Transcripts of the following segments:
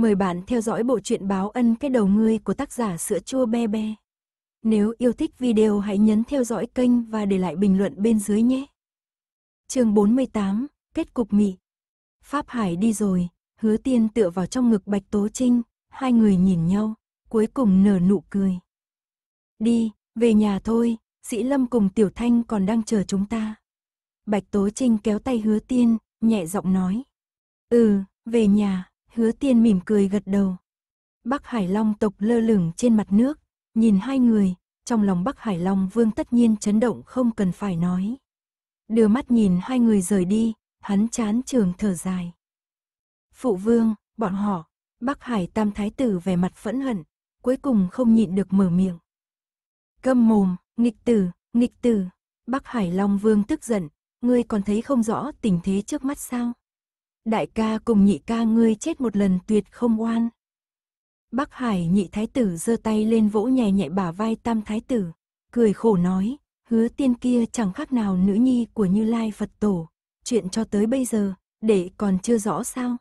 Mời bạn theo dõi bộ truyện báo ân cái đầu ngươi của tác giả sữa chua be be. Nếu yêu thích video hãy nhấn theo dõi kênh và để lại bình luận bên dưới nhé. chương 48, kết cục mị. Pháp Hải đi rồi, hứa tiên tựa vào trong ngực Bạch Tố Trinh, hai người nhìn nhau, cuối cùng nở nụ cười. Đi, về nhà thôi, Sĩ Lâm cùng Tiểu Thanh còn đang chờ chúng ta. Bạch Tố Trinh kéo tay hứa tiên, nhẹ giọng nói. Ừ, về nhà hứa tiên mỉm cười gật đầu. Bắc Hải Long tộc lơ lửng trên mặt nước, nhìn hai người, trong lòng Bắc Hải Long vương tất nhiên chấn động không cần phải nói. Đưa mắt nhìn hai người rời đi, hắn chán trường thở dài. Phụ vương, bọn họ, Bắc Hải Tam Thái Tử vẻ mặt phẫn hận, cuối cùng không nhịn được mở miệng. Câm mồm, nghịch tử, nghịch tử, Bắc Hải Long Vương tức giận, ngươi còn thấy không rõ tình thế trước mắt sao? đại ca cùng nhị ca ngươi chết một lần tuyệt không oan. Bắc Hải nhị thái tử giơ tay lên vỗ nhẹ nhẹ bả vai tam thái tử, cười khổ nói, hứa tiên kia chẳng khác nào nữ nhi của Như Lai Phật Tổ, chuyện cho tới bây giờ, để còn chưa rõ sao.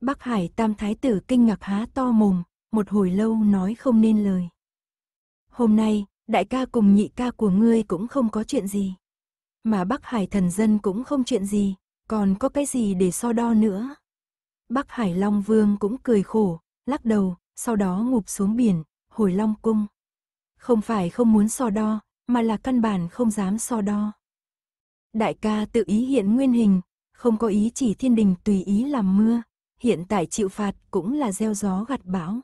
Bắc Hải tam thái tử kinh ngạc há to mồm, một hồi lâu nói không nên lời. Hôm nay, đại ca cùng nhị ca của ngươi cũng không có chuyện gì. Mà Bắc Hải thần dân cũng không chuyện gì, còn có cái gì để so đo nữa? Bắc Hải Long Vương cũng cười khổ, lắc đầu, sau đó ngụp xuống biển, hồi Long Cung. Không phải không muốn so đo, mà là căn bản không dám so đo. Đại ca tự ý hiện nguyên hình, không có ý chỉ thiên đình tùy ý làm mưa, hiện tại chịu phạt cũng là gieo gió gặt bão.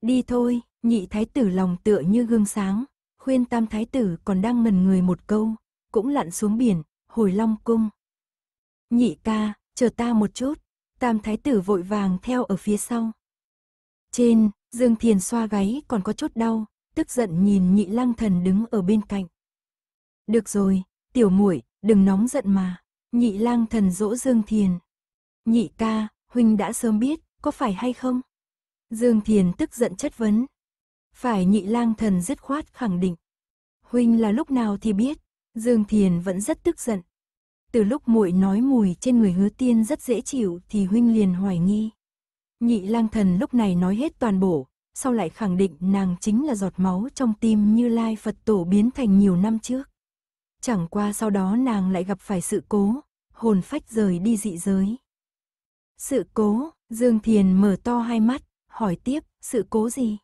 Đi thôi, nhị thái tử lòng tựa như gương sáng, khuyên tam thái tử còn đang ngần người một câu, cũng lặn xuống biển, hồi long cung. Nhị ca, chờ ta một chút. Tam thái tử vội vàng theo ở phía sau. Trên, Dương Thiền xoa gáy còn có chút đau, tức giận nhìn nhị lăng thần đứng ở bên cạnh. Được rồi, tiểu muội đừng nóng giận mà. Nhị lang thần dỗ Dương Thiền. Nhị ca, huynh đã sớm biết, có phải hay không? Dương Thiền tức giận chất vấn. Phải nhị lang thần dứt khoát khẳng định. Huynh là lúc nào thì biết, Dương Thiền vẫn rất tức giận. Từ lúc muội nói mùi trên người hứa tiên rất dễ chịu thì huynh liền hoài nghi. Nhị lang thần lúc này nói hết toàn bộ, sau lại khẳng định nàng chính là giọt máu trong tim như lai Phật tổ biến thành nhiều năm trước. Chẳng qua sau đó nàng lại gặp phải sự cố, hồn phách rời đi dị giới. Sự cố, Dương Thiền mở to hai mắt, hỏi tiếp, sự cố gì?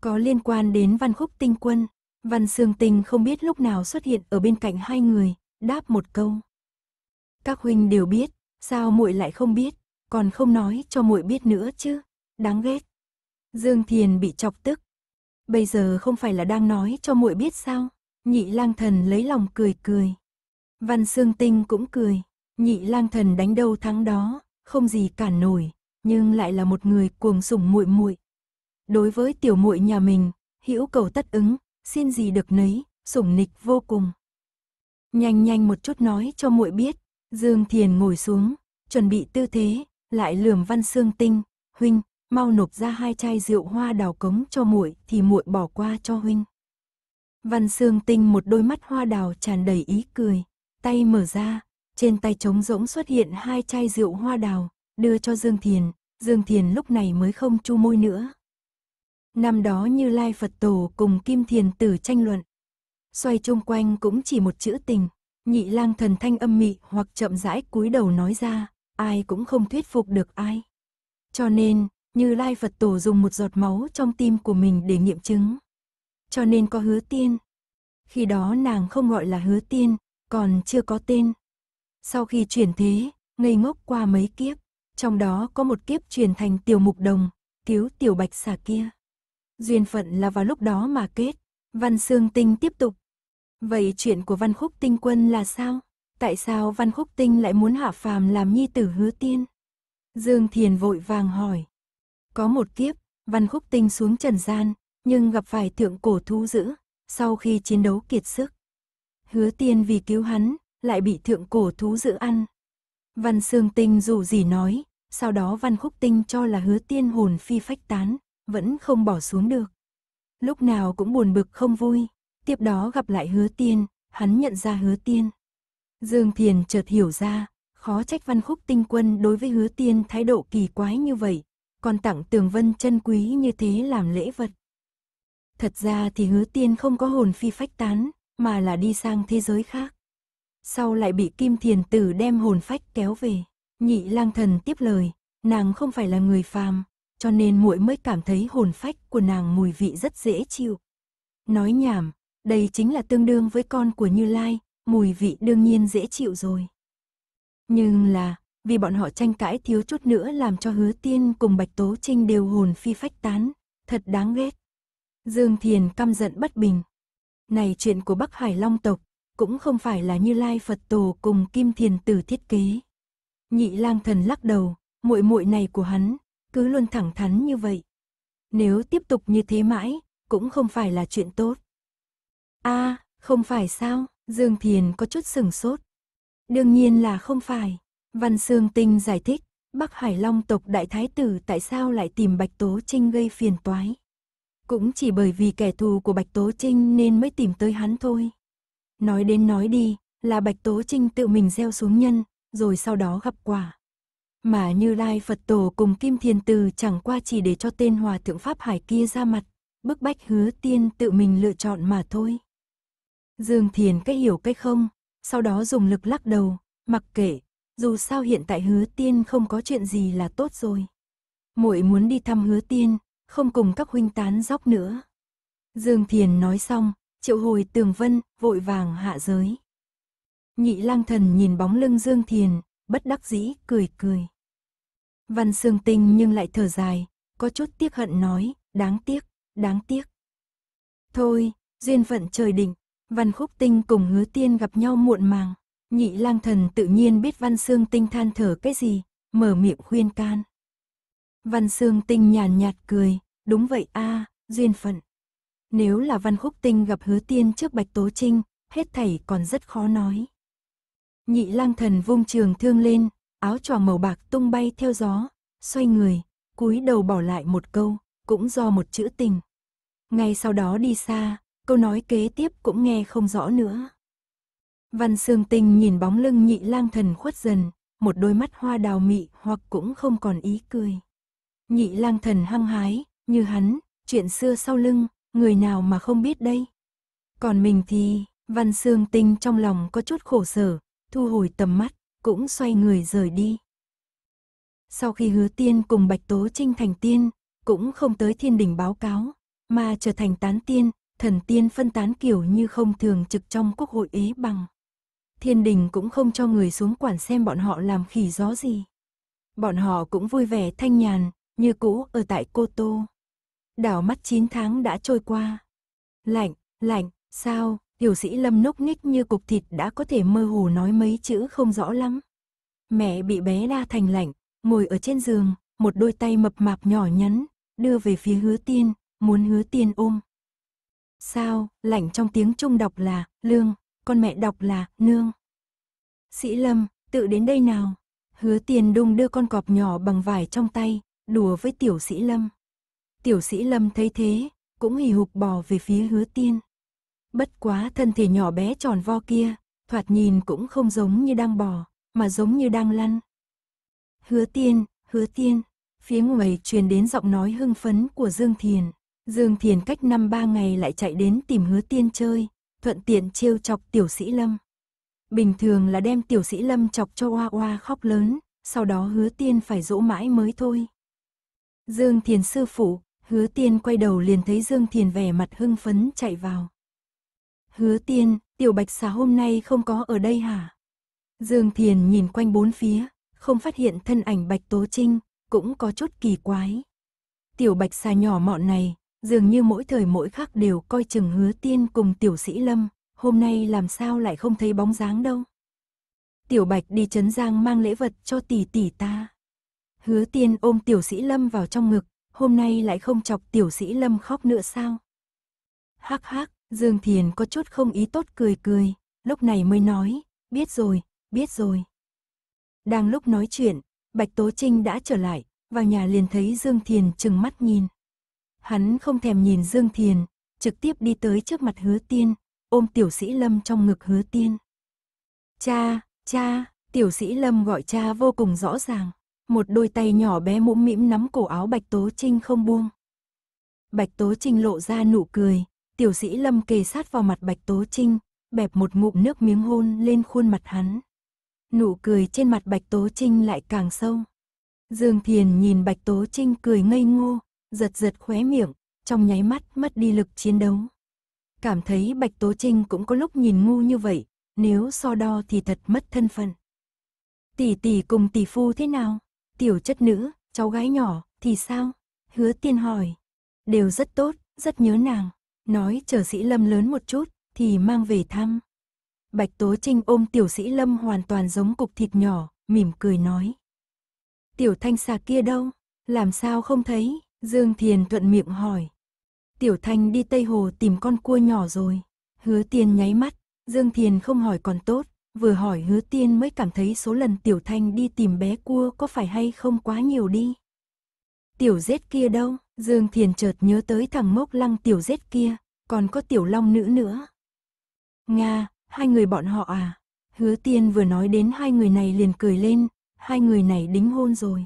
Có liên quan đến văn khúc tinh quân, văn xương tinh không biết lúc nào xuất hiện ở bên cạnh hai người, đáp một câu. Các huynh đều biết, sao muội lại không biết, còn không nói cho muội biết nữa chứ, đáng ghét. Dương Thiền bị chọc tức. Bây giờ không phải là đang nói cho muội biết sao? Nhị Lang Thần lấy lòng cười cười. Văn Xương Tinh cũng cười, Nhị Lang Thần đánh đâu thắng đó, không gì cản nổi, nhưng lại là một người cuồng sủng muội muội. Đối với tiểu muội nhà mình, hữu cầu tất ứng, xin gì được nấy, sủng nịch vô cùng. Nhanh nhanh một chút nói cho muội biết. Dương Thiền ngồi xuống, chuẩn bị tư thế, lại lườm Văn Xương Tinh, "Huynh, mau nộp ra hai chai rượu hoa đào cống cho muội thì muội bỏ qua cho huynh." Văn Xương Tinh một đôi mắt hoa đào tràn đầy ý cười, tay mở ra, trên tay trống rỗng xuất hiện hai chai rượu hoa đào, đưa cho Dương Thiền, Dương Thiền lúc này mới không chu môi nữa. Năm đó Như Lai Phật Tổ cùng Kim Thiền Tử tranh luận, xoay chung quanh cũng chỉ một chữ tình. Nhị lang thần thanh âm mị hoặc chậm rãi cúi đầu nói ra, ai cũng không thuyết phục được ai. Cho nên, như Lai Phật Tổ dùng một giọt máu trong tim của mình để nghiệm chứng. Cho nên có hứa tiên. Khi đó nàng không gọi là hứa tiên, còn chưa có tên. Sau khi chuyển thế, ngây ngốc qua mấy kiếp, trong đó có một kiếp chuyển thành tiểu mục đồng, cứu tiểu bạch xà kia. Duyên phận là vào lúc đó mà kết. Văn xương Tinh tiếp tục, Vậy chuyện của Văn Khúc Tinh Quân là sao? Tại sao Văn Khúc Tinh lại muốn hạ phàm làm nhi tử hứa tiên? Dương Thiền vội vàng hỏi. Có một kiếp, Văn Khúc Tinh xuống trần gian, nhưng gặp phải thượng cổ thú dữ, sau khi chiến đấu kiệt sức. Hứa tiên vì cứu hắn, lại bị thượng cổ thú dữ ăn. Văn Sương Tinh dù gì nói, sau đó Văn Khúc Tinh cho là hứa tiên hồn phi phách tán, vẫn không bỏ xuống được. Lúc nào cũng buồn bực không vui. Tiếp đó gặp lại hứa tiên, hắn nhận ra hứa tiên. Dương Thiền chợt hiểu ra, khó trách văn khúc tinh quân đối với hứa tiên thái độ kỳ quái như vậy, còn tặng tường vân chân quý như thế làm lễ vật. Thật ra thì hứa tiên không có hồn phi phách tán, mà là đi sang thế giới khác. Sau lại bị Kim Thiền Tử đem hồn phách kéo về, nhị lang thần tiếp lời, nàng không phải là người phàm, cho nên muội mới cảm thấy hồn phách của nàng mùi vị rất dễ chịu. Nói nhảm, đây chính là tương đương với con của Như Lai, mùi vị đương nhiên dễ chịu rồi. Nhưng là, vì bọn họ tranh cãi thiếu chút nữa làm cho hứa tiên cùng Bạch Tố Trinh đều hồn phi phách tán, thật đáng ghét. Dương Thiền căm giận bất bình. Này chuyện của Bắc Hải Long tộc, cũng không phải là Như Lai Phật Tổ cùng Kim Thiền Tử thiết kế. Nhị lang thần lắc đầu, muội muội này của hắn, cứ luôn thẳng thắn như vậy. Nếu tiếp tục như thế mãi, cũng không phải là chuyện tốt a à, không phải sao, Dương Thiền có chút sừng sốt. Đương nhiên là không phải. Văn Sương Tinh giải thích, Bắc Hải Long tộc Đại Thái Tử tại sao lại tìm Bạch Tố Trinh gây phiền toái. Cũng chỉ bởi vì kẻ thù của Bạch Tố Trinh nên mới tìm tới hắn thôi. Nói đến nói đi, là Bạch Tố Trinh tự mình gieo xuống nhân, rồi sau đó gặp quả. Mà như Lai Phật Tổ cùng Kim Thiền Từ chẳng qua chỉ để cho tên Hòa Thượng Pháp Hải kia ra mặt, bức bách hứa tiên tự mình lựa chọn mà thôi. Dương Thiền cái hiểu cái không, sau đó dùng lực lắc đầu, mặc kệ, dù sao hiện tại hứa tiên không có chuyện gì là tốt rồi. muội muốn đi thăm hứa tiên, không cùng các huynh tán dóc nữa. Dương Thiền nói xong, triệu hồi tường vân, vội vàng hạ giới. Nhị lang thần nhìn bóng lưng Dương Thiền, bất đắc dĩ, cười cười. Văn Sương Tinh nhưng lại thở dài, có chút tiếc hận nói, đáng tiếc, đáng tiếc. Thôi, duyên phận trời định, Văn Khúc Tinh cùng Hứa Tiên gặp nhau muộn màng, nhị lang thần tự nhiên biết Văn xương Tinh than thở cái gì, mở miệng khuyên can. Văn xương Tinh nhàn nhạt cười, đúng vậy a, duyên phận. Nếu là Văn Khúc Tinh gặp Hứa Tiên trước Bạch Tố Trinh, hết thảy còn rất khó nói. Nhị lang thần vung trường thương lên, áo choàng màu bạc tung bay theo gió, xoay người, cúi đầu bỏ lại một câu, cũng do một chữ tình. Ngay sau đó đi xa, câu nói kế tiếp cũng nghe không rõ nữa. Văn Sương Tinh nhìn bóng lưng nhị lang thần khuất dần, một đôi mắt hoa đào mị hoặc cũng không còn ý cười. Nhị lang thần hăng hái, như hắn, chuyện xưa sau lưng, người nào mà không biết đây. Còn mình thì, Văn Sương Tinh trong lòng có chút khổ sở, thu hồi tầm mắt, cũng xoay người rời đi. Sau khi hứa tiên cùng Bạch Tố Trinh thành tiên, cũng không tới thiên đỉnh báo cáo, mà trở thành tán tiên, thần tiên phân tán kiểu như không thường trực trong quốc hội ế bằng. Thiên đình cũng không cho người xuống quản xem bọn họ làm khỉ gió gì. Bọn họ cũng vui vẻ thanh nhàn, như cũ ở tại Cô Tô. Đảo mắt 9 tháng đã trôi qua. Lạnh, lạnh, sao, tiểu sĩ lâm núc ních như cục thịt đã có thể mơ hồ nói mấy chữ không rõ lắm. Mẹ bị bé la thành lạnh, ngồi ở trên giường, một đôi tay mập mạp nhỏ nhắn, đưa về phía hứa tiên, muốn hứa tiên ôm. Sao, lạnh trong tiếng Trung đọc là, lương, con mẹ đọc là, nương. Sĩ Lâm, tự đến đây nào. Hứa tiền đung đưa con cọp nhỏ bằng vải trong tay, đùa với tiểu sĩ Lâm. Tiểu sĩ Lâm thấy thế, cũng hì hục bò về phía hứa tiên. Bất quá thân thể nhỏ bé tròn vo kia, thoạt nhìn cũng không giống như đang bò, mà giống như đang lăn. Hứa tiên, hứa tiên, phía ngoài truyền đến giọng nói hưng phấn của Dương Thiền. Dương Thiền cách năm ba ngày lại chạy đến tìm hứa tiên chơi, thuận tiện trêu chọc tiểu sĩ lâm. Bình thường là đem tiểu sĩ lâm chọc cho oa oa khóc lớn, sau đó hứa tiên phải dỗ mãi mới thôi. Dương Thiền sư phụ, hứa tiên quay đầu liền thấy Dương Thiền vẻ mặt hưng phấn chạy vào. Hứa tiên, tiểu bạch xà hôm nay không có ở đây hả? Dương Thiền nhìn quanh bốn phía, không phát hiện thân ảnh bạch tố trinh, cũng có chút kỳ quái. Tiểu bạch xà nhỏ mọn này, dường như mỗi thời mỗi khắc đều coi chừng hứa tiên cùng tiểu sĩ lâm, hôm nay làm sao lại không thấy bóng dáng đâu. Tiểu Bạch đi Trấn Giang mang lễ vật cho tỷ tỷ ta. Hứa tiên ôm tiểu sĩ lâm vào trong ngực, hôm nay lại không chọc tiểu sĩ lâm khóc nữa sao. Hắc hắc, Dương Thiền có chút không ý tốt cười cười, lúc này mới nói, biết rồi, biết rồi. Đang lúc nói chuyện, Bạch Tố Trinh đã trở lại, vào nhà liền thấy Dương Thiền chừng mắt nhìn. Hắn không thèm nhìn Dương Thiền, trực tiếp đi tới trước mặt hứa tiên, ôm tiểu sĩ lâm trong ngực hứa tiên. Cha, cha, tiểu sĩ lâm gọi cha vô cùng rõ ràng, một đôi tay nhỏ bé mũm mĩm nắm cổ áo Bạch Tố Trinh không buông. Bạch Tố Trinh lộ ra nụ cười, tiểu sĩ lâm kề sát vào mặt Bạch Tố Trinh, bẹp một ngụm nước miếng hôn lên khuôn mặt hắn. Nụ cười trên mặt Bạch Tố Trinh lại càng sâu. Dương Thiền nhìn Bạch Tố Trinh cười ngây ngô, giật giật khóe miệng, trong nháy mắt mất đi lực chiến đấu. Cảm thấy Bạch Tố Trinh cũng có lúc nhìn ngu như vậy, nếu so đo thì thật mất thân phận. Tỷ tỷ cùng tỷ phu thế nào? Tiểu chất nữ, cháu gái nhỏ, thì sao? Hứa tiên hỏi. Đều rất tốt, rất nhớ nàng. Nói chờ sĩ lâm lớn một chút, thì mang về thăm. Bạch Tố Trinh ôm tiểu sĩ lâm hoàn toàn giống cục thịt nhỏ, mỉm cười nói. Tiểu thanh xà kia đâu? Làm sao không thấy? Dương Thiền thuận miệng hỏi. Tiểu Thanh đi Tây Hồ tìm con cua nhỏ rồi. Hứa Tiên nháy mắt, Dương Thiền không hỏi còn tốt, vừa hỏi Hứa Tiên mới cảm thấy số lần Tiểu Thanh đi tìm bé cua có phải hay không quá nhiều đi. Tiểu rết kia đâu, Dương Thiền chợt nhớ tới thằng mốc lăng tiểu rết kia, còn có tiểu long nữ nữa. Nga, hai người bọn họ à? Hứa Tiên vừa nói đến hai người này liền cười lên, hai người này đính hôn rồi.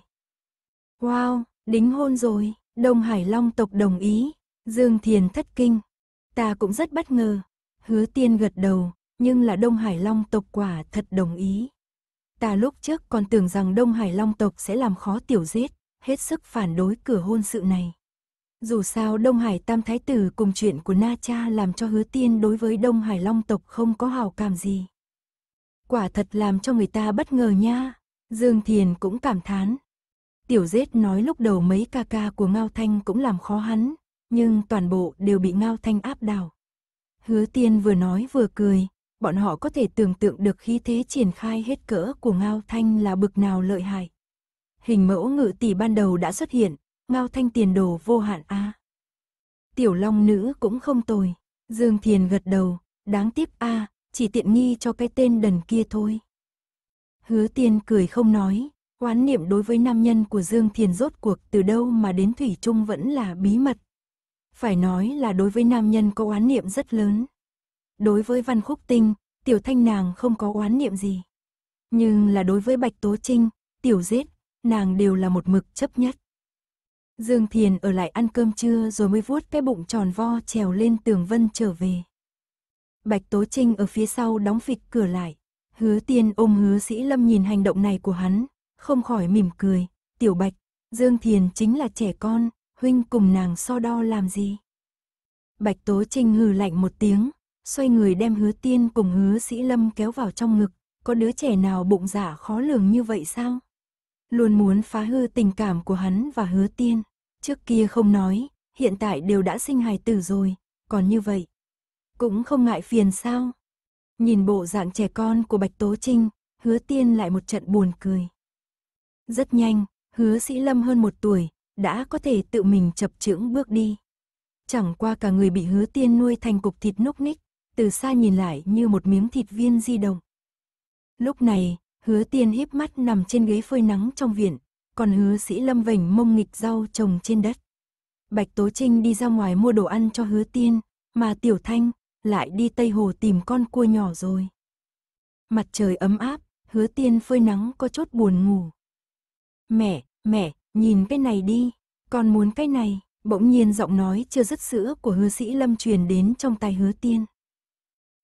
Wow, đính hôn rồi. Đông Hải Long tộc đồng ý, Dương Thiền thất kinh. Ta cũng rất bất ngờ, hứa tiên gật đầu, nhưng là Đông Hải Long tộc quả thật đồng ý. Ta lúc trước còn tưởng rằng Đông Hải Long tộc sẽ làm khó tiểu giết, hết sức phản đối cửa hôn sự này. Dù sao Đông Hải Tam Thái Tử cùng chuyện của Na Cha làm cho hứa tiên đối với Đông Hải Long tộc không có hào cảm gì. Quả thật làm cho người ta bất ngờ nha, Dương Thiền cũng cảm thán. Tiểu dết nói lúc đầu mấy ca ca của Ngao Thanh cũng làm khó hắn, nhưng toàn bộ đều bị Ngao Thanh áp đảo. Hứa tiên vừa nói vừa cười, bọn họ có thể tưởng tượng được khí thế triển khai hết cỡ của Ngao Thanh là bực nào lợi hại. Hình mẫu ngự tỷ ban đầu đã xuất hiện, Ngao Thanh tiền đồ vô hạn a. Tiểu Long nữ cũng không tồi, Dương Thiền gật đầu, đáng tiếc a, chỉ tiện nghi cho cái tên đần kia thôi. Hứa tiên cười không nói, Quán niệm đối với nam nhân của Dương Thiền rốt cuộc từ đâu mà đến Thủy chung vẫn là bí mật. Phải nói là đối với nam nhân có oán niệm rất lớn. Đối với Văn Khúc Tinh, Tiểu Thanh nàng không có oán niệm gì. Nhưng là đối với Bạch Tố Trinh, Tiểu Giết, nàng đều là một mực chấp nhất. Dương Thiền ở lại ăn cơm trưa rồi mới vuốt cái bụng tròn vo trèo lên tường vân trở về. Bạch Tố Trinh ở phía sau đóng phịch cửa lại. Hứa tiên ôm hứa sĩ lâm nhìn hành động này của hắn, không khỏi mỉm cười, tiểu bạch, Dương Thiền chính là trẻ con, huynh cùng nàng so đo làm gì? Bạch Tố Trinh hừ lạnh một tiếng, xoay người đem hứa tiên cùng hứa sĩ lâm kéo vào trong ngực, có đứa trẻ nào bụng giả dạ khó lường như vậy sao? Luôn muốn phá hư tình cảm của hắn và hứa tiên, trước kia không nói, hiện tại đều đã sinh hài tử rồi, còn như vậy, cũng không ngại phiền sao? Nhìn bộ dạng trẻ con của Bạch Tố Trinh, hứa tiên lại một trận buồn cười. Rất nhanh, hứa sĩ lâm hơn một tuổi, đã có thể tự mình chập chững bước đi. Chẳng qua cả người bị hứa tiên nuôi thành cục thịt núc ních, từ xa nhìn lại như một miếng thịt viên di động. Lúc này, hứa tiên híp mắt nằm trên ghế phơi nắng trong viện, còn hứa sĩ lâm vảnh mông nghịch rau trồng trên đất. Bạch Tố Trinh đi ra ngoài mua đồ ăn cho hứa tiên, mà Tiểu Thanh lại đi Tây Hồ tìm con cua nhỏ rồi. Mặt trời ấm áp, hứa tiên phơi nắng có chút buồn ngủ. Mẹ, mẹ, nhìn cái này đi, con muốn cái này. Bỗng nhiên giọng nói chưa dứt sữa của hứa sĩ lâm truyền đến trong tay hứa tiên.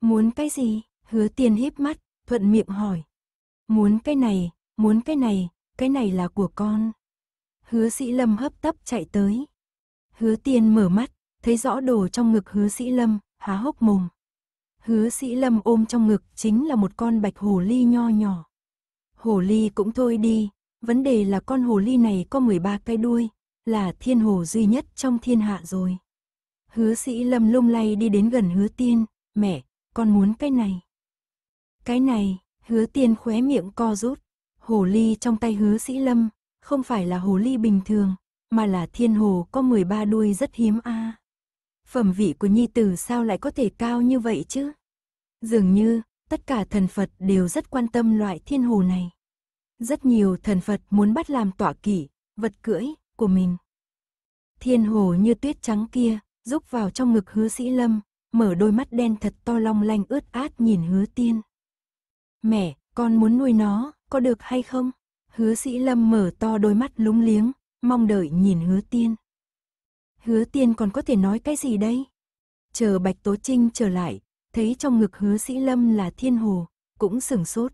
Muốn cái gì? Hứa tiên híp mắt, thuận miệng hỏi. Muốn cái này, muốn cái này, cái này là của con. Hứa sĩ lâm hấp tấp chạy tới. Hứa tiên mở mắt, thấy rõ đồ trong ngực hứa sĩ lâm, há hốc mồm. Hứa sĩ lâm ôm trong ngực chính là một con bạch hồ ly nho nhỏ. Hồ ly cũng thôi đi, Vấn đề là con hồ ly này có 13 cái đuôi, là thiên hồ duy nhất trong thiên hạ rồi. Hứa sĩ lâm lung lay đi đến gần hứa tiên, mẹ, con muốn cái này. Cái này, hứa tiên khóe miệng co rút, hồ ly trong tay hứa sĩ lâm, không phải là hồ ly bình thường, mà là thiên hồ có 13 đuôi rất hiếm a. À. Phẩm vị của nhi tử sao lại có thể cao như vậy chứ? Dường như, tất cả thần Phật đều rất quan tâm loại thiên hồ này. Rất nhiều thần Phật muốn bắt làm tọa kỷ, vật cưỡi của mình. Thiên hồ như tuyết trắng kia, rúc vào trong ngực hứa sĩ lâm, mở đôi mắt đen thật to long lanh ướt át nhìn hứa tiên. Mẹ, con muốn nuôi nó, có được hay không? Hứa sĩ lâm mở to đôi mắt lúng liếng, mong đợi nhìn hứa tiên. Hứa tiên còn có thể nói cái gì đây? Chờ Bạch Tố Trinh trở lại, thấy trong ngực hứa sĩ lâm là thiên hồ, cũng sửng sốt.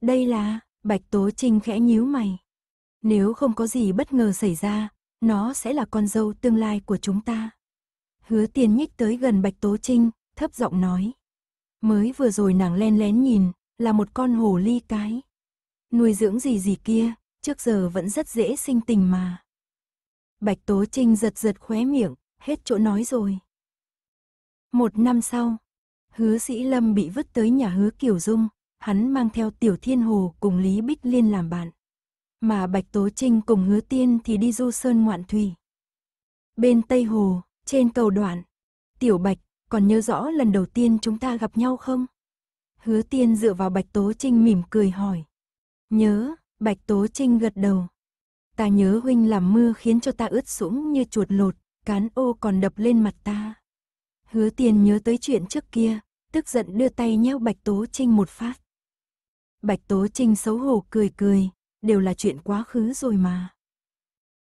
Đây là, Bạch Tố Trinh khẽ nhíu mày. Nếu không có gì bất ngờ xảy ra, nó sẽ là con dâu tương lai của chúng ta. Hứa tiền nhích tới gần Bạch Tố Trinh, thấp giọng nói. Mới vừa rồi nàng len lén nhìn, là một con hồ ly cái. Nuôi dưỡng gì gì kia, trước giờ vẫn rất dễ sinh tình mà. Bạch Tố Trinh giật giật khóe miệng, hết chỗ nói rồi. Một năm sau, hứa sĩ Lâm bị vứt tới nhà hứa Kiều Dung, hắn mang theo Tiểu Thiên Hồ cùng Lý Bích Liên làm bạn. Mà Bạch Tố Trinh cùng Hứa Tiên thì đi du sơn ngoạn thủy. Bên Tây Hồ, trên cầu đoạn, Tiểu Bạch, còn nhớ rõ lần đầu tiên chúng ta gặp nhau không? Hứa Tiên dựa vào Bạch Tố Trinh mỉm cười hỏi. Nhớ, Bạch Tố Trinh gật đầu. Ta nhớ huynh làm mưa khiến cho ta ướt sũng như chuột lột, cán ô còn đập lên mặt ta. Hứa Tiên nhớ tới chuyện trước kia, tức giận đưa tay nhéo Bạch Tố Trinh một phát. Bạch Tố Trinh xấu hổ cười cười, đều là chuyện quá khứ rồi mà.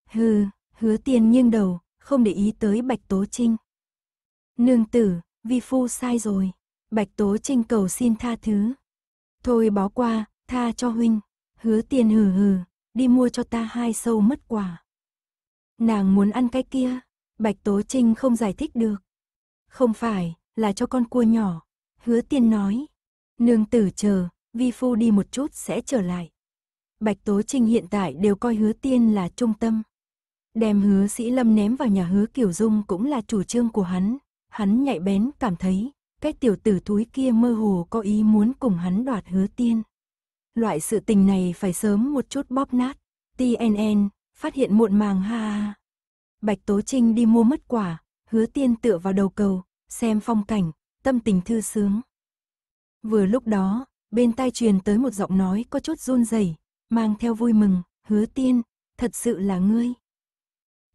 Hừ, hứa tiên nghiêng đầu, không để ý tới Bạch Tố Trinh. Nương tử, vi phu sai rồi. Bạch Tố Trinh cầu xin tha thứ. Thôi báo qua, tha cho huynh. Hứa tiền hừ hừ, đi mua cho ta hai sâu mất quả. Nàng muốn ăn cái kia, Bạch Tố Trinh không giải thích được. Không phải, là cho con cua nhỏ. Hứa tiền nói, nương tử chờ, vi phu đi một chút sẽ trở lại. Bạch Tố Trinh hiện tại đều coi hứa tiên là trung tâm. Đem hứa sĩ lâm ném vào nhà hứa Kiều Dung cũng là chủ trương của hắn. Hắn nhạy bén cảm thấy, cái tiểu tử thúi kia mơ hồ có ý muốn cùng hắn đoạt hứa tiên. Loại sự tình này phải sớm một chút bóp nát. TNN, phát hiện muộn màng ha ha. Bạch Tố Trinh đi mua mất quả, hứa tiên tựa vào đầu cầu, xem phong cảnh, tâm tình thư sướng. Vừa lúc đó, bên tai truyền tới một giọng nói có chút run rẩy, mang theo vui mừng, hứa tiên, thật sự là ngươi.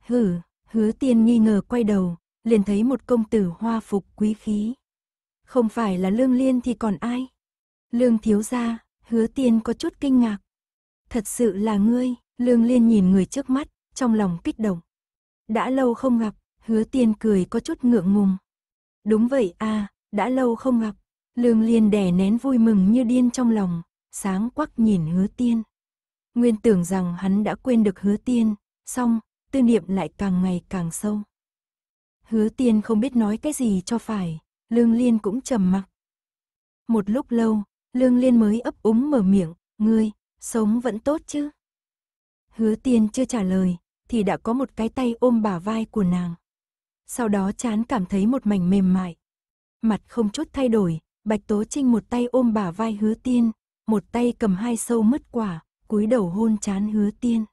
Hử, hứa tiên nghi ngờ quay đầu, liền thấy một công tử hoa phục quý khí. Không phải là lương liên thì còn ai? Lương thiếu gia, hứa tiên có chút kinh ngạc. Thật sự là ngươi, lương liên nhìn người trước mắt, trong lòng kích động. Đã lâu không gặp, hứa tiên cười có chút ngượng ngùng. Đúng vậy à, đã lâu không gặp, Lương Liên đè nén vui mừng như điên trong lòng, sáng quắc nhìn hứa tiên. Nguyên tưởng rằng hắn đã quên được hứa tiên, xong, tư niệm lại càng ngày càng sâu. Hứa tiên không biết nói cái gì cho phải, Lương Liên cũng trầm mặc. Một lúc lâu, Lương Liên mới ấp úng mở miệng, ngươi, sống vẫn tốt chứ? Hứa tiên chưa trả lời, thì đã có một cái tay ôm bả vai của nàng. Sau đó chán cảm thấy một mảnh mềm mại. Mặt không chút thay đổi, Bạch Tố Trinh một tay ôm bả vai hứa tiên, một tay cầm hai sâu mất quả, cúi đầu hôn chán hứa tiên.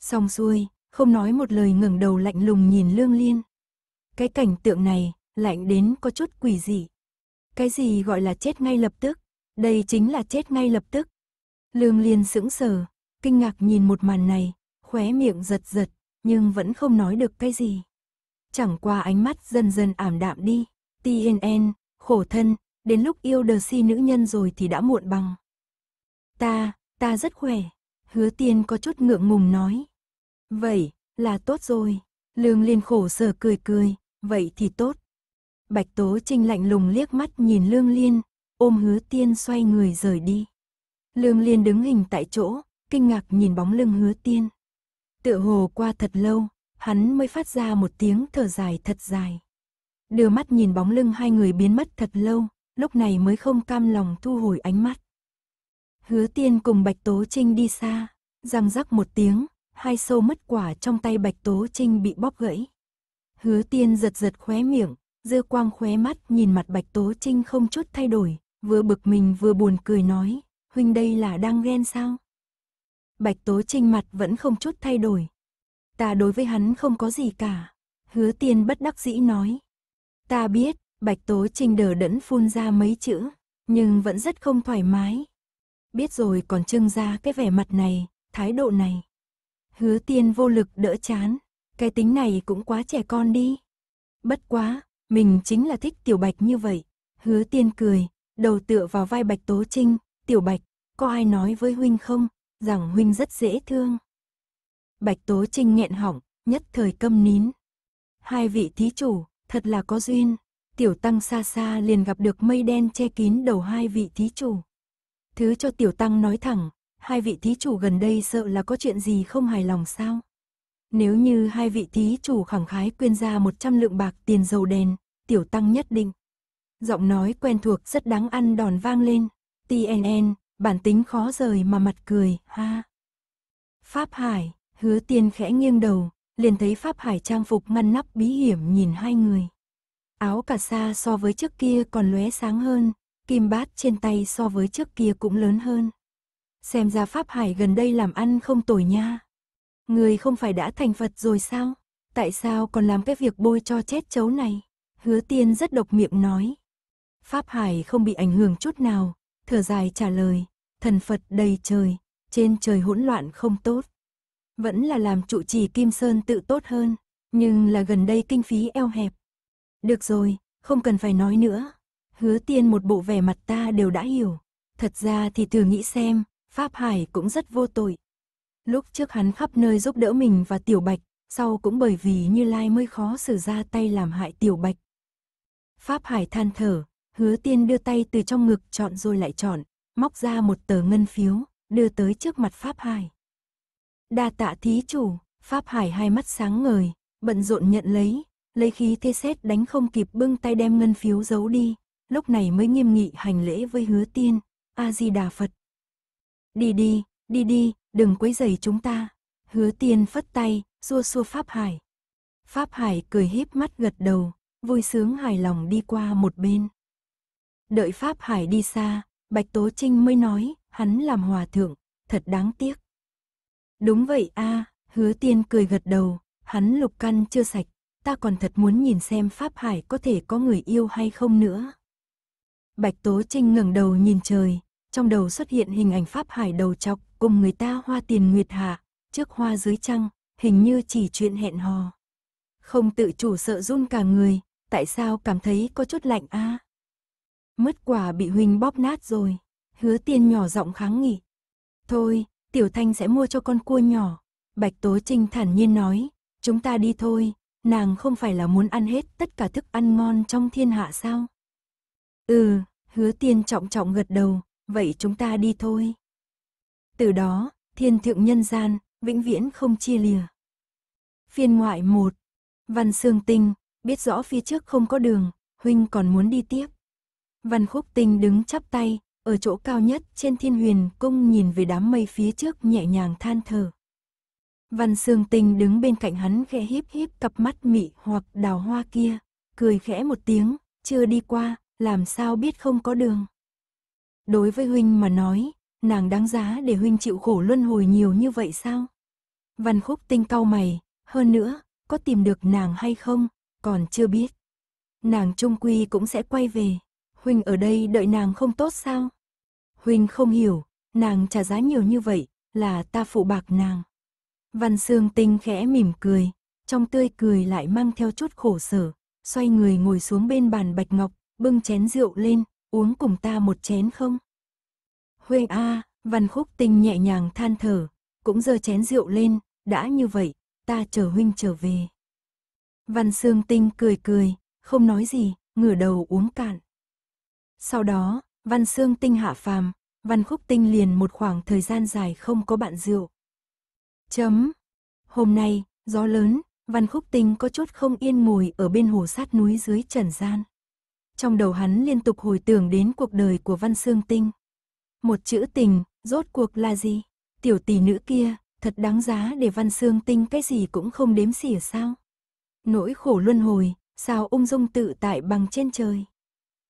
Xong xuôi, không nói một lời ngẩng đầu lạnh lùng nhìn lương liên. Cái cảnh tượng này, lạnh đến có chút quỷ dị. Cái gì gọi là chết ngay lập tức? Đây chính là chết ngay lập tức. Lương liên sững sờ, kinh ngạc nhìn một màn này, khóe miệng giật giật, nhưng vẫn không nói được cái gì. Chẳng qua ánh mắt dần dần ảm đạm đi. TNN, khổ thân, đến lúc yêu đờ si nữ nhân rồi thì đã muộn bằng. Ta, ta rất khỏe, hứa tiên có chút ngượng ngùng nói. Vậy, là tốt rồi, lương liên khổ sở cười cười, vậy thì tốt. Bạch Tố Trinh lạnh lùng liếc mắt nhìn lương liên, ôm hứa tiên xoay người rời đi. Lương liên đứng hình tại chỗ, kinh ngạc nhìn bóng lưng hứa tiên. Tựa hồ qua thật lâu, hắn mới phát ra một tiếng thở dài thật dài. Đưa mắt nhìn bóng lưng hai người biến mất thật lâu, lúc này mới không cam lòng thu hồi ánh mắt. Hứa tiên cùng Bạch Tố Trinh đi xa, răng rắc một tiếng, hai sâu mất quả trong tay Bạch Tố Trinh bị bóp gãy. Hứa tiên giật giật khóe miệng, dư quang khóe mắt nhìn mặt Bạch Tố Trinh không chút thay đổi, vừa bực mình vừa buồn cười nói, huynh đây là đang ghen sao? Bạch Tố Trinh mặt vẫn không chút thay đổi. Ta đối với hắn không có gì cả. Hứa tiên bất đắc dĩ nói. Ta biết, Bạch Tố Trinh đờ đẫn phun ra mấy chữ, nhưng vẫn rất không thoải mái. Biết rồi còn trưng ra cái vẻ mặt này, thái độ này. Hứa tiên vô lực đỡ chán, cái tính này cũng quá trẻ con đi. Bất quá, mình chính là thích tiểu bạch như vậy. Hứa tiên cười, đầu tựa vào vai bạch tố trinh, tiểu bạch, có ai nói với huynh không, rằng huynh rất dễ thương. Bạch tố trinh nghẹn hỏng, nhất thời câm nín. Hai vị thí chủ, thật là có duyên tiểu tăng xa xa liền gặp được mây đen che kín đầu hai vị thí chủ. Thứ cho tiểu tăng nói thẳng, hai vị thí chủ gần đây sợ là có chuyện gì không hài lòng sao? Nếu như hai vị thí chủ khẳng khái quyên ra 100 lượng bạc tiền dầu đèn, tiểu tăng nhất định. Giọng nói quen thuộc rất đáng ăn đòn vang lên, TNN, bản tính khó rời mà mặt cười, ha. Pháp Hải, hứa tiên khẽ nghiêng đầu, liền thấy Pháp Hải trang phục ngăn nắp bí hiểm nhìn hai người. Áo cà sa so với trước kia còn lóe sáng hơn, kim bát trên tay so với trước kia cũng lớn hơn. Xem ra Pháp Hải gần đây làm ăn không tồi nha. Người không phải đã thành Phật rồi sao? Tại sao còn làm cái việc bôi cho chết chấu này? Hứa tiên rất độc miệng nói. Pháp Hải không bị ảnh hưởng chút nào, thở dài trả lời, thần Phật đầy trời, trên trời hỗn loạn không tốt. Vẫn là làm trụ trì Kim Sơn tự tốt hơn, nhưng là gần đây kinh phí eo hẹp, được rồi, không cần phải nói nữa. Hứa tiên một bộ vẻ mặt ta đều đã hiểu. Thật ra thì từ nghĩ xem, Pháp Hải cũng rất vô tội. Lúc trước hắn khắp nơi giúp đỡ mình và Tiểu Bạch, sau cũng bởi vì Như Lai mới khó xử ra tay làm hại Tiểu Bạch. Pháp Hải than thở, hứa tiên đưa tay từ trong ngực chọn rồi lại chọn, móc ra một tờ ngân phiếu, đưa tới trước mặt Pháp Hải. Đa tạ thí chủ, Pháp Hải hai mắt sáng ngời, bận rộn nhận lấy, lấy khí thế xét đánh không kịp bưng tay đem ngân phiếu giấu đi, lúc này mới nghiêm nghị hành lễ với hứa tiên, A-di-đà Phật. Đi đi, đi đi, đừng quấy rầy chúng ta. Hứa tiên phất tay, xua xua Pháp Hải. Pháp Hải cười híp mắt gật đầu, vui sướng hài lòng đi qua một bên. Đợi Pháp Hải đi xa, Bạch Tố Trinh mới nói, hắn làm hòa thượng, thật đáng tiếc. Đúng vậy a à, hứa tiên cười gật đầu, hắn lục căn chưa sạch, ta còn thật muốn nhìn xem Pháp Hải có thể có người yêu hay không nữa. Bạch Tố Trinh ngẩng đầu nhìn trời, trong đầu xuất hiện hình ảnh Pháp Hải đầu chọc cùng người ta hoa tiền nguyệt hạ, trước hoa dưới trăng, hình như chỉ chuyện hẹn hò. Không tự chủ sợ run cả người, tại sao cảm thấy có chút lạnh a? À? Mứt quả bị huynh bóp nát rồi, hứa tiên nhỏ giọng kháng nghị. Thôi, Tiểu Thanh sẽ mua cho con cua nhỏ. Bạch Tố Trinh thản nhiên nói, chúng ta đi thôi, nàng không phải là muốn ăn hết tất cả thức ăn ngon trong thiên hạ sao? Ừ, hứa tiên trọng trọng gật đầu, vậy chúng ta đi thôi. Từ đó, thiên thượng nhân gian, vĩnh viễn không chia lìa. Phiên ngoại một Văn Sương Tinh, biết rõ phía trước không có đường, huynh còn muốn đi tiếp. Văn Khúc Tinh đứng chắp tay, ở chỗ cao nhất trên thiên huyền cung nhìn về đám mây phía trước nhẹ nhàng than thở. Văn Sương Tinh đứng bên cạnh hắn khẽ híp híp cặp mắt mị hoặc đào hoa kia, cười khẽ một tiếng, chưa đi qua, làm sao biết không có đường. Đối với huynh mà nói, nàng đáng giá để huynh chịu khổ luân hồi nhiều như vậy sao? Văn Khúc Tinh cau mày, hơn nữa, có tìm được nàng hay không, còn chưa biết. Nàng trung quy cũng sẽ quay về, huynh ở đây đợi nàng không tốt sao? Huynh không hiểu, nàng trả giá nhiều như vậy, là ta phụ bạc nàng. Văn Sương Tinh khẽ mỉm cười, trong tươi cười lại mang theo chút khổ sở, xoay người ngồi xuống bên bàn bạch ngọc, bưng chén rượu lên, uống cùng ta một chén không? Huê a, Văn Khúc Tinh nhẹ nhàng than thở, cũng giơ chén rượu lên, đã như vậy, ta chờ huynh trở về. Văn Sương Tinh cười cười, không nói gì, ngửa đầu uống cạn. Sau đó, Văn Sương Tinh hạ phàm, Văn Khúc Tinh liền một khoảng thời gian dài không có bạn rượu. Chấm. Hôm nay, gió lớn, Văn Khúc Tinh có chút không yên ngồi ở bên hồ sát núi dưới trần gian. Trong đầu hắn liên tục hồi tưởng đến cuộc đời của Văn Sương Tinh. Một chữ tình, rốt cuộc là gì? Tiểu tỷ nữ kia, thật đáng giá để Văn Sương Tinh cái gì cũng không đếm xỉa sao? Nỗi khổ luân hồi, sao ung dung tự tại bằng trên trời?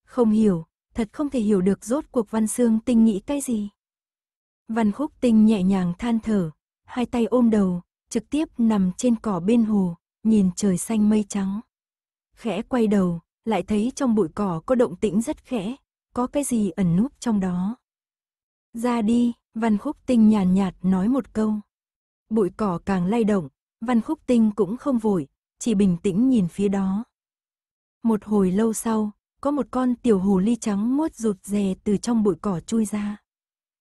Không hiểu, thật không thể hiểu được rốt cuộc Văn Sương Tinh nghĩ cái gì. Văn Khúc Tinh nhẹ nhàng than thở, hai tay ôm đầu, trực tiếp nằm trên cỏ bên hồ, nhìn trời xanh mây trắng. Khẽ quay đầu, lại thấy trong bụi cỏ có động tĩnh rất khẽ, có cái gì ẩn núp trong đó. Ra đi, Văn Khúc Tinh nhàn nhạt, nói một câu. Bụi cỏ càng lay động, Văn Khúc Tinh cũng không vội, chỉ bình tĩnh nhìn phía đó. Một hồi lâu sau, có một con tiểu hồ ly trắng muốt rụt rè từ trong bụi cỏ chui ra.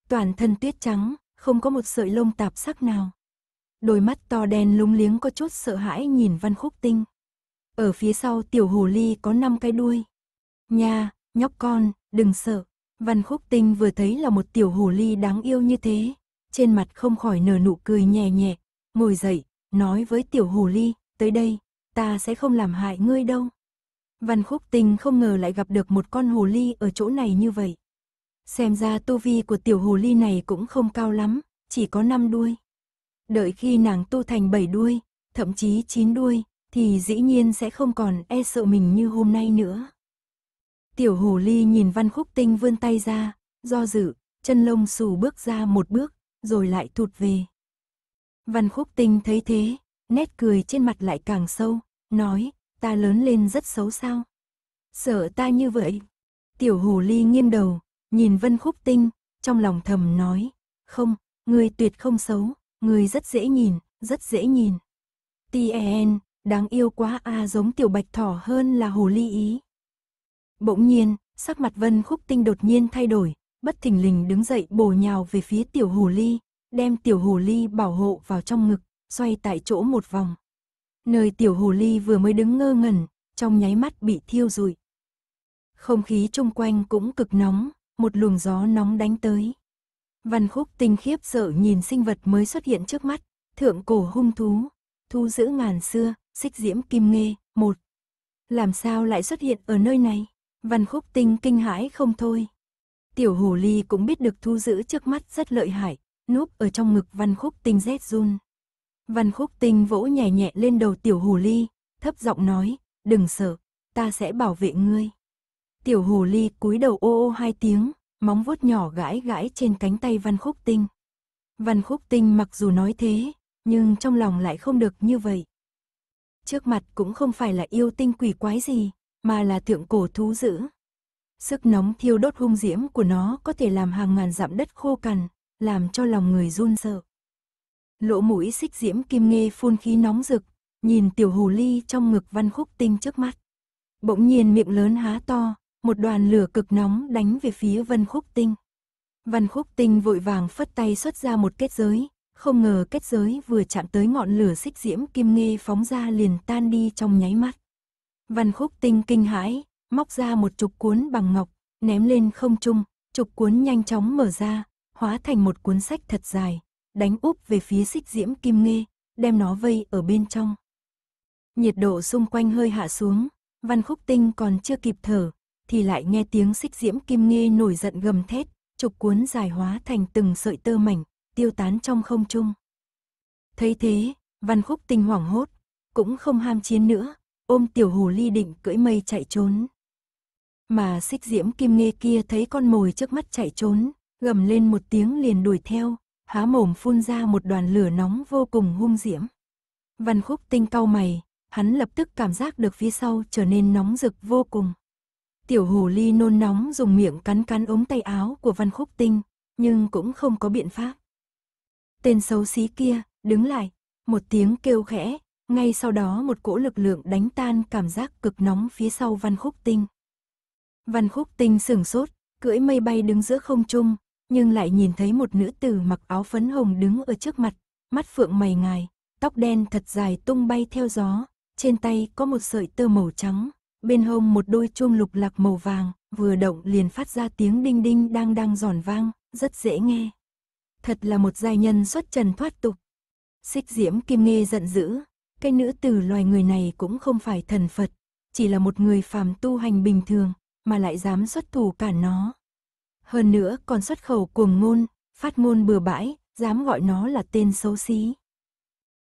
Toàn thân tuyết trắng, không có một sợi lông tạp sắc nào. Đôi mắt to đen lúng liếng có chút sợ hãi nhìn Văn Khúc Tinh. Ở phía sau tiểu hồ ly có 5 cái đuôi. Nha, nhóc con, đừng sợ. Văn Khúc Tinh vừa thấy là một tiểu hồ ly đáng yêu như thế. Trên mặt không khỏi nở nụ cười nhẹ nhẹ, ngồi dậy, nói với tiểu hồ ly, tới đây, ta sẽ không làm hại ngươi đâu. Văn Khúc Tinh không ngờ lại gặp được một con hồ ly ở chỗ này như vậy. Xem ra tu vi của tiểu hồ ly này cũng không cao lắm, chỉ có 5 đuôi. Đợi khi nàng tu thành 7 đuôi, thậm chí 9 đuôi, thì dĩ nhiên sẽ không còn e sợ mình như hôm nay nữa. Tiểu hồ ly nhìn văn khúc tinh vươn tay ra, do dự, chân lông xù bước ra một bước, rồi lại thụt về. Văn khúc tinh thấy thế, nét cười trên mặt lại càng sâu, nói, ta lớn lên rất xấu sao. Sợ ta như vậy. Tiểu hồ ly nghiêng đầu, Nhìn Vân Khúc Tinh, trong lòng thầm nói, không, người tuyệt không xấu, người rất dễ nhìn, rất dễ nhìn. Tien, đáng yêu quá a à, giống tiểu bạch thỏ hơn là hồ ly ý. Bỗng nhiên, sắc mặt Vân Khúc Tinh đột nhiên thay đổi, bất thình lình đứng dậy bổ nhào về phía tiểu hồ ly, đem tiểu hồ ly bảo hộ vào trong ngực, xoay tại chỗ một vòng. Nơi tiểu hồ ly vừa mới đứng ngơ ngẩn, trong nháy mắt bị thiêu rụi. Không khí chung quanh cũng cực nóng, một luồng gió nóng đánh tới. Văn khúc tinh khiếp sợ nhìn sinh vật mới xuất hiện trước mắt, thượng cổ hung thú, thu giữ ngàn xưa, xích diễm kim nghê, một. Làm sao lại xuất hiện ở nơi này? Văn khúc tinh kinh hãi không thôi. Tiểu hồ ly cũng biết được thu giữ trước mắt rất lợi hại, núp ở trong ngực văn khúc tinh rét run. Văn khúc tinh vỗ nhẹ nhẹ lên đầu tiểu hồ ly, thấp giọng nói, đừng sợ, ta sẽ bảo vệ ngươi. Tiểu hồ ly cúi đầu ô ô hai tiếng, móng vuốt nhỏ gãi gãi trên cánh tay Văn Khúc Tinh. Văn Khúc Tinh mặc dù nói thế, nhưng trong lòng lại không được như vậy. Trước mặt cũng không phải là yêu tinh quỷ quái gì, mà là thượng cổ thú dữ. Sức nóng thiêu đốt hung diễm của nó có thể làm hàng ngàn dặm đất khô cằn, làm cho lòng người run sợ. Lỗ mũi xích diễm kim nghê phun khí nóng rực, nhìn tiểu hồ ly trong ngực văn khúc tinh trước mắt. Bỗng nhiên miệng lớn há to, một đoàn lửa cực nóng đánh về phía Vân Khúc Tinh. Văn Khúc Tinh vội vàng phất tay xuất ra một kết giới, không ngờ kết giới vừa chạm tới ngọn lửa xích diễm kim nghe phóng ra liền tan đi trong nháy mắt. Văn Khúc Tinh kinh hãi, móc ra một trục cuốn bằng ngọc, ném lên không trung, trục cuốn nhanh chóng mở ra, hóa thành một cuốn sách thật dài, đánh úp về phía xích diễm kim nghe, đem nó vây ở bên trong. Nhiệt độ xung quanh hơi hạ xuống, Văn Khúc Tinh còn chưa kịp thở, thì lại nghe tiếng xích diễm kim nghi nổi giận gầm thét, trục cuốn dài hóa thành từng sợi tơ mảnh, tiêu tán trong không trung. Thấy thế, văn khúc tình hoảng hốt, cũng không ham chiến nữa, ôm tiểu hồ ly định cưỡi mây chạy trốn. Mà xích diễm kim nghi kia thấy con mồi trước mắt chạy trốn, gầm lên một tiếng liền đuổi theo, há mồm phun ra một đoàn lửa nóng vô cùng hung diễm. Văn khúc tinh cau mày, hắn lập tức cảm giác được phía sau trở nên nóng rực vô cùng. Tiểu hồ ly nôn nóng dùng miệng cắn cắn ống tay áo của Văn Khúc Tinh, nhưng cũng không có biện pháp. Tên xấu xí kia, đứng lại, một tiếng kêu khẽ, ngay sau đó một cỗ lực lượng đánh tan cảm giác cực nóng phía sau Văn Khúc Tinh. Văn Khúc Tinh sửng sốt, cưỡi mây bay đứng giữa không trung, nhưng lại nhìn thấy một nữ tử mặc áo phấn hồng đứng ở trước mặt, mắt phượng mày ngài, tóc đen thật dài tung bay theo gió, trên tay có một sợi tơ màu trắng, bên hông một đôi chuông lục lạc màu vàng, vừa động liền phát ra tiếng đinh đinh đang đang giòn vang, rất dễ nghe. Thật là một giai nhân xuất trần thoát tục. Xích diễm kim nghe giận dữ, cái nữ tử loài người này cũng không phải thần Phật, chỉ là một người phàm tu hành bình thường, mà lại dám xuất thủ cả nó. Hơn nữa còn xuất khẩu cuồng ngôn, phát ngôn bừa bãi, dám gọi nó là tên xấu xí.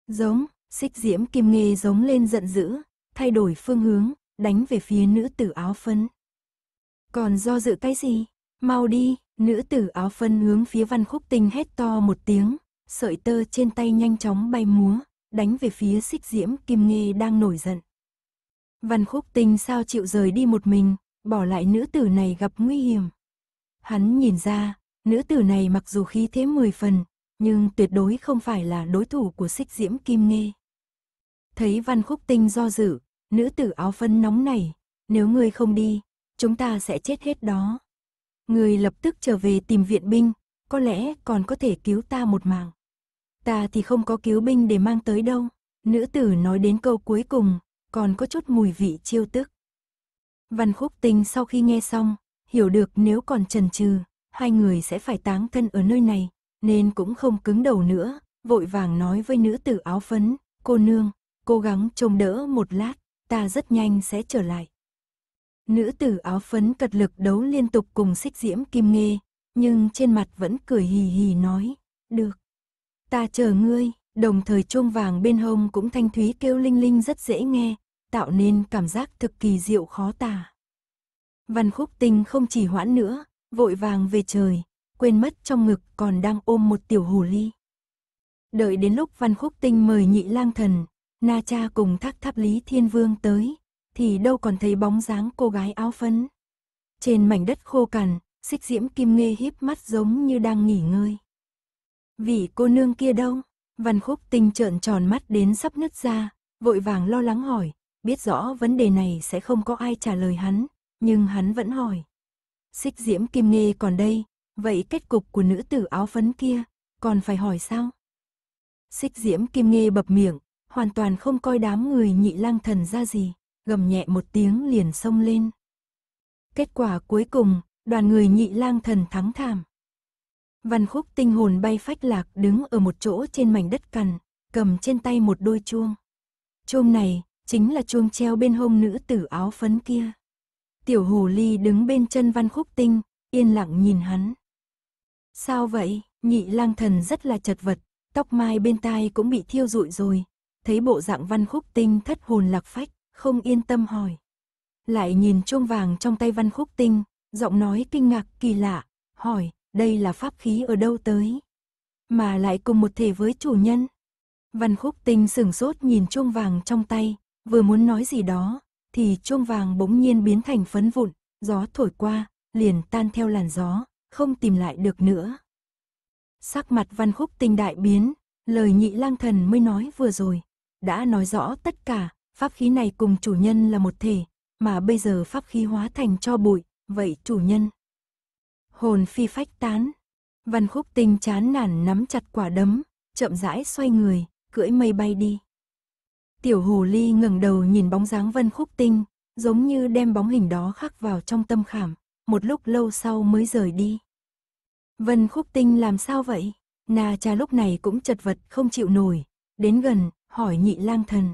Giống, xích diễm kim nghe giống lên giận dữ, thay đổi phương hướng, đánh về phía nữ tử áo phân. Còn do dự cái gì? Mau đi, nữ tử áo phân hướng phía văn khúc tinh hét to một tiếng, sợi tơ trên tay nhanh chóng bay múa, đánh về phía xích diễm kim nghê đang nổi giận. Văn khúc tinh sao chịu rời đi một mình, bỏ lại nữ tử này gặp nguy hiểm. Hắn nhìn ra, nữ tử này mặc dù khí thế mười phần, nhưng tuyệt đối không phải là đối thủ của xích diễm kim nghê. Thấy văn khúc tinh do dự, Nữ tử áo phân nóng này, nếu ngươi không đi, chúng ta sẽ chết hết đó. Ngươi lập tức trở về tìm viện binh, có lẽ còn có thể cứu ta một mạng. Ta thì không có cứu binh để mang tới đâu. Nữ tử nói đến câu cuối cùng, còn có chút mùi vị chiêu tức. Văn Khúc Tinh sau khi nghe xong, hiểu được nếu còn chần chừ, hai người sẽ phải táng thân ở nơi này, nên cũng không cứng đầu nữa, vội vàng nói với nữ tử áo phấn, cô nương, cố gắng trông đỡ một lát, ta rất nhanh sẽ trở lại. Nữ tử áo phấn cật lực đấu liên tục cùng xích diễm kim nghê, nhưng trên mặt vẫn cười hì hì nói, được. Ta chờ ngươi, đồng thời chuông vàng bên hông cũng thanh thúy kêu linh linh rất dễ nghe, tạo nên cảm giác thực kỳ diệu khó tả. Văn khúc tinh không chỉ hoãn nữa, vội vàng về trời, quên mất trong ngực còn đang ôm một tiểu hồ ly. Đợi đến lúc văn khúc tinh mời nhị lang thần, Na cha cùng thác tháp Lý Thiên Vương tới, thì đâu còn thấy bóng dáng cô gái áo phấn. Trên mảnh đất khô cằn, xích diễm kim nghe híp mắt giống như đang nghỉ ngơi. Vị cô nương kia đâu? Văn khúc tinh trợn tròn mắt đến sắp nứt ra, vội vàng lo lắng hỏi, biết rõ vấn đề này sẽ không có ai trả lời hắn, nhưng hắn vẫn hỏi. Xích diễm kim nghe còn đây, vậy kết cục của nữ tử áo phấn kia, còn phải hỏi sao? Xích diễm kim nghe bập miệng, hoàn toàn không coi đám người nhị lang thần ra gì, gầm nhẹ một tiếng liền xông lên. Kết quả cuối cùng, đoàn người nhị lang thần thắng thảm. Văn khúc tinh hồn bay phách lạc đứng ở một chỗ trên mảnh đất cằn, cầm trên tay một đôi chuông. Chuông này, chính là chuông treo bên hông nữ tử áo phấn kia. Tiểu hồ ly đứng bên chân văn khúc tinh, yên lặng nhìn hắn. Sao vậy, nhị lang thần rất là chật vật, tóc mai bên tai cũng bị thiêu rụi rồi, thấy bộ dạng văn khúc tinh thất hồn lạc phách, không yên tâm hỏi. Lại nhìn chuông vàng trong tay văn khúc tinh, giọng nói kinh ngạc kỳ lạ, hỏi, đây là pháp khí ở đâu tới? Mà lại cùng một thể với chủ nhân. Văn khúc tinh sửng sốt nhìn chuông vàng trong tay, vừa muốn nói gì đó, thì chuông vàng bỗng nhiên biến thành phấn vụn, gió thổi qua, liền tan theo làn gió, không tìm lại được nữa. Sắc mặt văn khúc tinh đại biến, lời nhị lang thần mới nói vừa rồi, đã nói rõ tất cả, pháp khí này cùng chủ nhân là một thể, mà bây giờ pháp khí hóa thành cho bụi, vậy chủ nhân. Hồn phi phách tán, văn khúc tinh chán nản nắm chặt quả đấm, chậm rãi xoay người, cưỡi mây bay đi. Tiểu hồ ly ngẩng đầu nhìn bóng dáng vân khúc tinh, giống như đem bóng hình đó khắc vào trong tâm khảm, một lúc lâu sau mới rời đi. Vân khúc tinh làm sao vậy? nà cha lúc này cũng chật vật không chịu nổi, đến gần, hỏi nhị lang thần.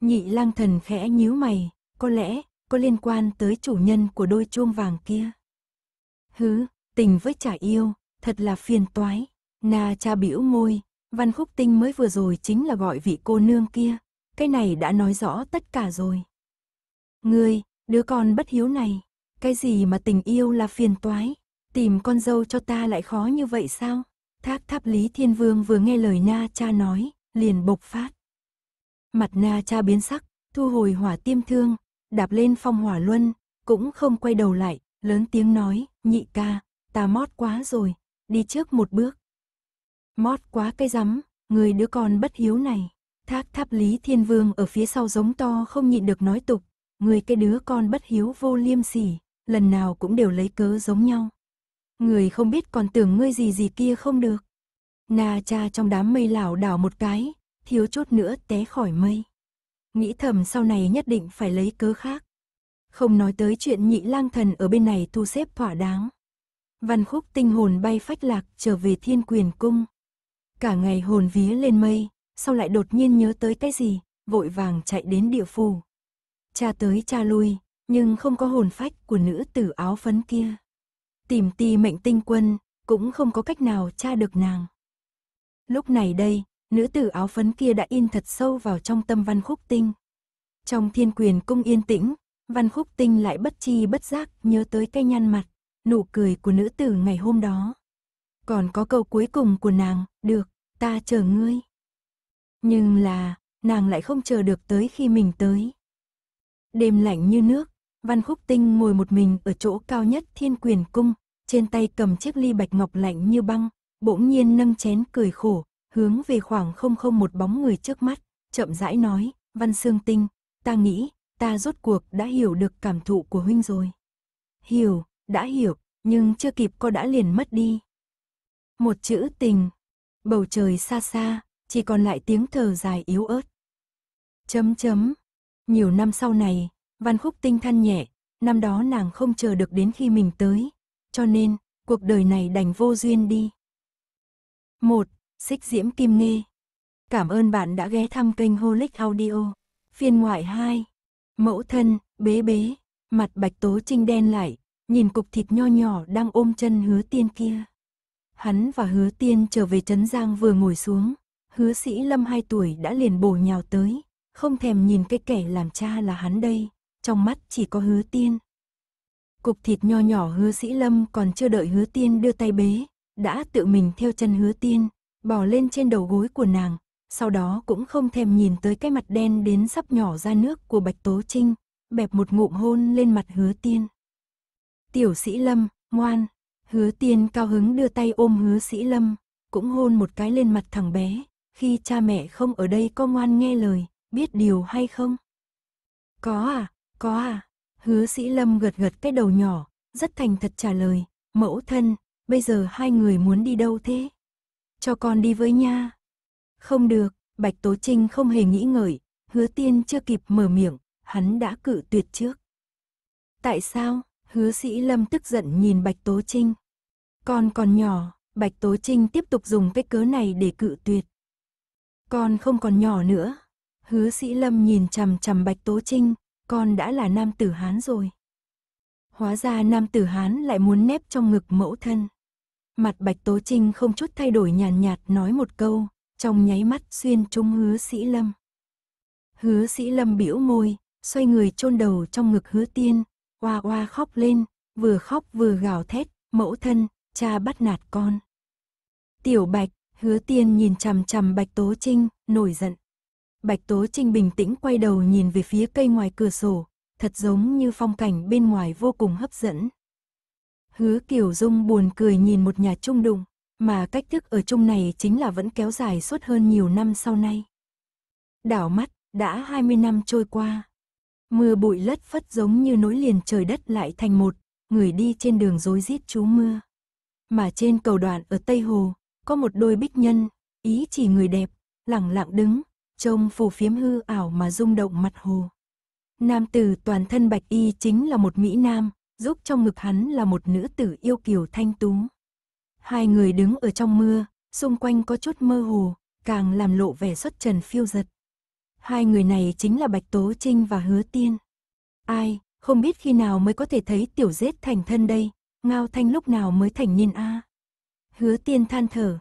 Nhị lang thần khẽ nhíu mày, có lẽ có liên quan tới chủ nhân của đôi chuông vàng kia. Hứ, tình với trả yêu, thật là phiền toái. Na cha biểu môi, văn khúc tinh mới vừa rồi chính là gọi vị cô nương kia. Cái này đã nói rõ tất cả rồi. Ngươi, đứa con bất hiếu này, cái gì mà tình yêu là phiền toái, tìm con dâu cho ta lại khó như vậy sao? Thác tháp Lý Thiên Vương vừa nghe lời Na cha nói, liền bộc phát. Mặt na cha biến sắc, thu hồi hỏa tiêm thương, đạp lên phong hỏa luân, cũng không quay đầu lại, lớn tiếng nói, nhị ca, ta mót quá rồi, đi trước một bước. Mót quá cây rắm, người đứa con bất hiếu này. Thác tháp Lý Thiên Vương ở phía sau giống to không nhịn được nói tục, người cái đứa con bất hiếu vô liêm sỉ, lần nào cũng đều lấy cớ giống nhau. Người không biết còn tưởng ngươi gì gì kia không được. Na cha trong đám mây lảo đảo một cái, thiếu chút nữa té khỏi mây. Nghĩ thầm sau này nhất định phải lấy cớ khác. Không nói tới chuyện nhị lang thần ở bên này thu xếp thỏa đáng. Văn khúc tinh hồn bay phách lạc trở về thiên quyền cung. Cả ngày hồn vía lên mây, sau lại đột nhiên nhớ tới cái gì, vội vàng chạy đến địa phù. Cha tới cha lui, nhưng không có hồn phách của nữ tử áo phấn kia. Tìm ti tì mệnh tinh quân, cũng không có cách nào cha được nàng. Lúc này đây, nữ tử áo phấn kia đã in thật sâu vào trong tâm Văn Khúc Tinh. Trong thiên quyền cung yên tĩnh, Văn Khúc Tinh lại bất chi bất giác nhớ tới cái nhăn mặt, nụ cười của nữ tử ngày hôm đó. Còn có câu cuối cùng của nàng, được, ta chờ ngươi. Nhưng là, nàng lại không chờ được tới khi mình tới. Đêm lạnh như nước, Văn Khúc Tinh ngồi một mình ở chỗ cao nhất thiên quyền cung, trên tay cầm chiếc ly bạch ngọc lạnh như băng, bỗng nhiên nâng chén cười khổ, hướng về khoảng không không một bóng người trước mắt, chậm rãi nói, Văn Sương Tinh, ta nghĩ, ta rốt cuộc đã hiểu được cảm thụ của huynh rồi. Hiểu, đã hiểu, nhưng chưa kịp cô đã liền mất đi. Một chữ tình, bầu trời xa xa, chỉ còn lại tiếng thở dài yếu ớt. Chấm chấm, nhiều năm sau này, Văn Khúc Tinh than nhẹ, năm đó nàng không chờ được đến khi mình tới, cho nên, cuộc đời này đành vô duyên đi. 1. Xích Diễm Kim Nghi Cảm ơn bạn đã ghé thăm kênh Holic Audio. Phiên ngoại 2. Mẫu thân, bế bế, mặt bạch tố trinh đen lại, nhìn cục thịt nho nhỏ đang ôm chân hứa tiên kia. Hắn và hứa tiên trở về Trấn Giang vừa ngồi xuống, hứa sĩ lâm 2 tuổi đã liền bổ nhào tới, không thèm nhìn cái kẻ làm cha là hắn đây, trong mắt chỉ có hứa tiên. Cục thịt nho nhỏ hứa sĩ lâm còn chưa đợi hứa tiên đưa tay bế, đã tự mình theo chân hứa tiên, bỏ lên trên đầu gối của nàng, sau đó cũng không thèm nhìn tới cái mặt đen đến sắp nhỏ ra nước của Bạch Tố Trinh, bẹp một ngụm hôn lên mặt hứa tiên. Tiểu sĩ lâm, ngoan, hứa tiên cao hứng đưa tay ôm hứa sĩ lâm, cũng hôn một cái lên mặt thằng bé, khi cha mẹ không ở đây có ngoan nghe lời, biết điều hay không? Có à, có à, hứa sĩ lâm gật gật cái đầu nhỏ, rất thành thật trả lời, mẫu thân, bây giờ hai người muốn đi đâu thế? Cho con đi với nha. Không được, Bạch Tố Trinh không hề nghĩ ngợi, hứa tiên chưa kịp mở miệng, hắn đã cự tuyệt trước. Tại sao? Hứa sĩ lâm tức giận nhìn Bạch Tố Trinh. Con còn nhỏ, Bạch Tố Trinh tiếp tục dùng cái cớ này để cự tuyệt. Con không còn nhỏ nữa. Hứa sĩ lâm nhìn chằm chằm Bạch Tố Trinh, con đã là nam tử Hán rồi. Hóa ra nam tử Hán lại muốn nép trong ngực mẫu thân. Mặt Bạch Tố Trinh không chút thay đổi nhàn nhạt, nhạt nói một câu, trong nháy mắt xuyên trung hứa sĩ lâm. Hứa sĩ lâm biểu môi, xoay người chôn đầu trong ngực hứa tiên, hoa hoa khóc lên, vừa khóc vừa gào thét, mẫu thân, cha bắt nạt con. Tiểu Bạch, hứa tiên nhìn chằm chằm Bạch Tố Trinh, nổi giận. Bạch Tố Trinh bình tĩnh quay đầu nhìn về phía cây ngoài cửa sổ, thật giống như phong cảnh bên ngoài vô cùng hấp dẫn. Hứa Kiều Dung buồn cười nhìn một nhà trung đụng, mà cách thức ở chung này chính là vẫn kéo dài suốt hơn nhiều năm sau nay. Đảo mắt, đã 20 năm trôi qua. Mưa bụi lất phất giống như nối liền trời đất lại thành một, người đi trên đường rối rít chú mưa. Mà trên cầu đoạn ở Tây Hồ, có một đôi bích nhân, ý chỉ người đẹp, lẳng lặng đứng, trông phù phiếm hư ảo mà rung động mặt hồ. Nam tử toàn thân bạch y chính là một Mỹ Nam, giúp trong ngực hắn là một nữ tử yêu kiều thanh tú. Hai người đứng ở trong mưa, xung quanh có chút mơ hồ, càng làm lộ vẻ xuất trần phiêu giật. Hai người này chính là Bạch Tố Trinh và Hứa Tiên. Ai, không biết khi nào mới có thể thấy tiểu dết thành thân đây, ngao thanh lúc nào mới thành niên a Hứa Tiên than thở.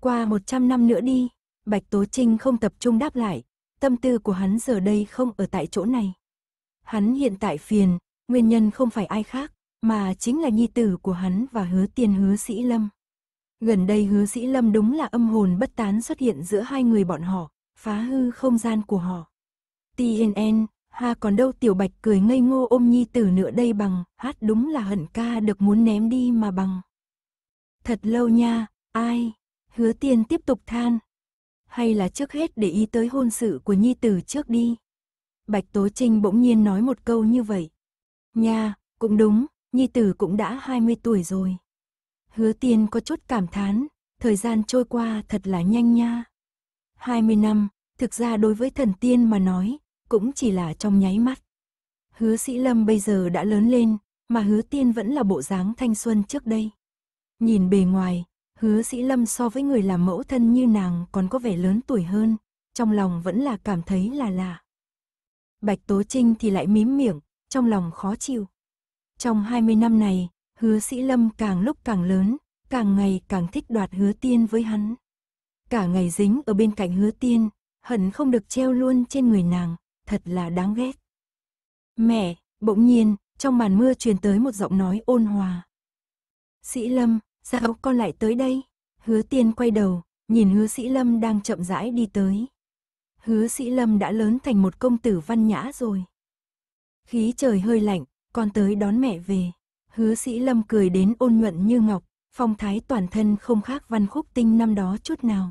Qua một trăm năm nữa đi, Bạch Tố Trinh không tập trung đáp lại, tâm tư của hắn giờ đây không ở tại chỗ này. Hắn hiện tại phiền, Nguyên nhân không phải ai khác, mà chính là nhi tử của hắn và hứa tiên hứa sĩ lâm. Gần đây hứa sĩ lâm đúng là âm hồn bất tán xuất hiện giữa hai người bọn họ, phá hư không gian của họ. TNN, ha còn đâu tiểu bạch cười ngây ngô ôm nhi tử nữa đây bằng, hát đúng là hận ca được muốn ném đi mà bằng. Thật lâu nha, ai, hứa tiên tiếp tục than. Hay là trước hết để ý tới hôn sự của nhi tử trước đi. Bạch Tố Trinh bỗng nhiên nói một câu như vậy, Nha, cũng đúng, Nhi tử cũng đã 20 tuổi rồi. Hứa tiên có chút cảm thán, thời gian trôi qua thật là nhanh nha. 20 năm, thực ra đối với thần tiên mà nói, cũng chỉ là trong nháy mắt. Hứa sĩ lâm bây giờ đã lớn lên, mà hứa tiên vẫn là bộ dáng thanh xuân trước đây. Nhìn bề ngoài, hứa sĩ lâm so với người làm mẫu thân như nàng còn có vẻ lớn tuổi hơn, trong lòng vẫn là cảm thấy là lạ. Bạch Tố Trinh thì lại mím miệng, trong lòng khó chịu. Trong 20 năm này, hứa sĩ lâm càng lúc càng lớn, càng ngày càng thích đoạt hứa tiên với hắn. Cả ngày dính ở bên cạnh hứa tiên, hận không được treo luôn trên người nàng, thật là đáng ghét. Mẹ, bỗng nhiên, trong màn mưa truyền tới một giọng nói ôn hòa. Sĩ Lâm, sao con lại tới đây? Hứa tiên quay đầu, nhìn hứa sĩ Lâm đang chậm rãi đi tới. Hứa sĩ Lâm đã lớn thành một công tử văn nhã rồi. Khí trời hơi lạnh, con tới đón mẹ về. Hứa sĩ lâm cười đến ôn nhuận như ngọc, phong thái toàn thân không khác văn khúc tinh năm đó chút nào.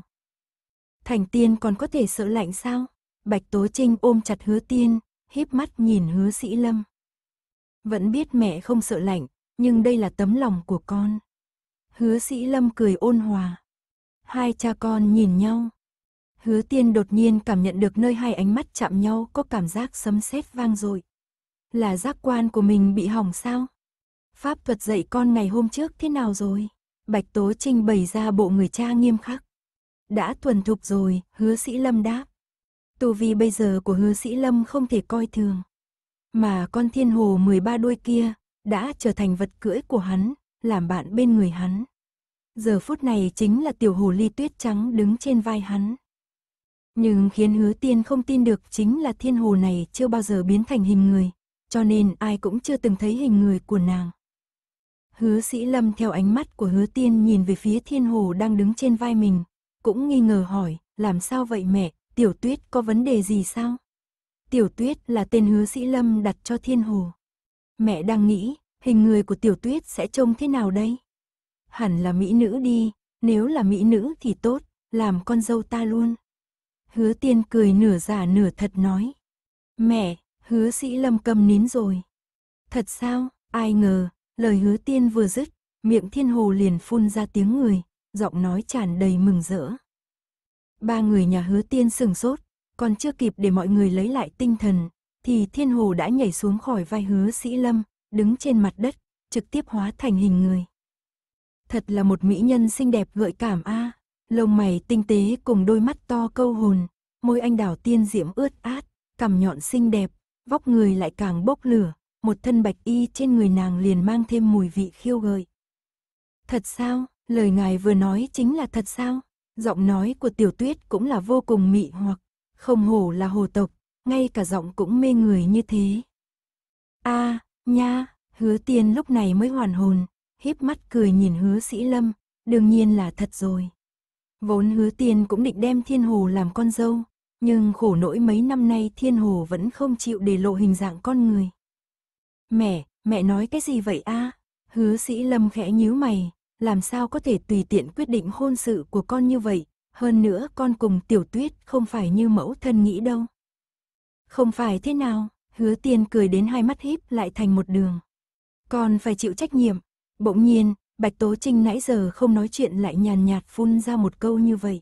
Thành tiên còn có thể sợ lạnh sao? Bạch Tố Trinh ôm chặt hứa tiên, híp mắt nhìn hứa sĩ lâm. Vẫn biết mẹ không sợ lạnh, nhưng đây là tấm lòng của con. Hứa sĩ lâm cười ôn hòa. Hai cha con nhìn nhau. Hứa tiên đột nhiên cảm nhận được nơi hai ánh mắt chạm nhau có cảm giác sấm sét vang dội. Là giác quan của mình bị hỏng sao? Pháp thuật dạy con ngày hôm trước thế nào rồi? Bạch Tố Trinh bày ra bộ người cha nghiêm khắc. Đã thuần thục rồi, hứa sĩ lâm đáp. Tu vi bây giờ của hứa sĩ lâm không thể coi thường. Mà con thiên hồ 13 đôi kia, đã trở thành vật cưỡi của hắn, làm bạn bên người hắn. Giờ phút này chính là tiểu hồ ly tuyết trắng đứng trên vai hắn. Nhưng khiến hứa tiên không tin được chính là thiên hồ này chưa bao giờ biến thành hình người, cho nên ai cũng chưa từng thấy hình người của nàng. Hứa sĩ lâm theo ánh mắt của hứa tiên nhìn về phía thiên hồ đang đứng trên vai mình, cũng nghi ngờ hỏi, làm sao vậy mẹ, tiểu tuyết có vấn đề gì sao? Tiểu tuyết là tên hứa sĩ lâm đặt cho thiên hồ. Mẹ đang nghĩ, hình người của tiểu tuyết sẽ trông thế nào đây? Hẳn là mỹ nữ đi, nếu là mỹ nữ thì tốt, làm con dâu ta luôn. Hứa tiên cười nửa giả nửa thật nói. Mẹ, hứa sĩ lâm cầm nín rồi. Thật sao, ai ngờ, lời hứa tiên vừa dứt, miệng thiên hồ liền phun ra tiếng người, giọng nói tràn đầy mừng rỡ. Ba người nhà hứa tiên sừng sốt, còn chưa kịp để mọi người lấy lại tinh thần, thì thiên hồ đã nhảy xuống khỏi vai hứa sĩ lâm, đứng trên mặt đất, trực tiếp hóa thành hình người. Thật là một mỹ nhân xinh đẹp gợi cảm a, à, lông mày tinh tế cùng đôi mắt to câu hồn, môi anh đào tiên diễm ướt át, cằm nhọn xinh đẹp, vóc người lại càng bốc lửa, một thân bạch y trên người nàng liền mang thêm mùi vị khiêu gợi. Thật sao, lời ngài vừa nói chính là thật sao? Giọng nói của tiểu tuyết cũng là vô cùng mị hoặc, không hổ là hồ tộc, ngay cả giọng cũng mê người như thế. a nha, hứa tiên lúc này mới hoàn hồn, híp mắt cười nhìn hứa sĩ lâm, đương nhiên là thật rồi. Vốn hứa tiên cũng định đem thiên hồ làm con dâu, nhưng khổ nỗi mấy năm nay thiên hồ vẫn không chịu để lộ hình dạng con người. Mẹ, mẹ nói cái gì vậy a? À? Hứa sĩ lâm khẽ nhíu mày, làm sao có thể tùy tiện quyết định hôn sự của con như vậy, hơn nữa con cùng tiểu tuyết không phải như mẫu thân nghĩ đâu. Không phải thế nào, hứa tiên cười đến hai mắt híp lại thành một đường. Con phải chịu trách nhiệm, bỗng nhiên, Bạch Tố Trinh nãy giờ không nói chuyện lại nhàn nhạt phun ra một câu như vậy.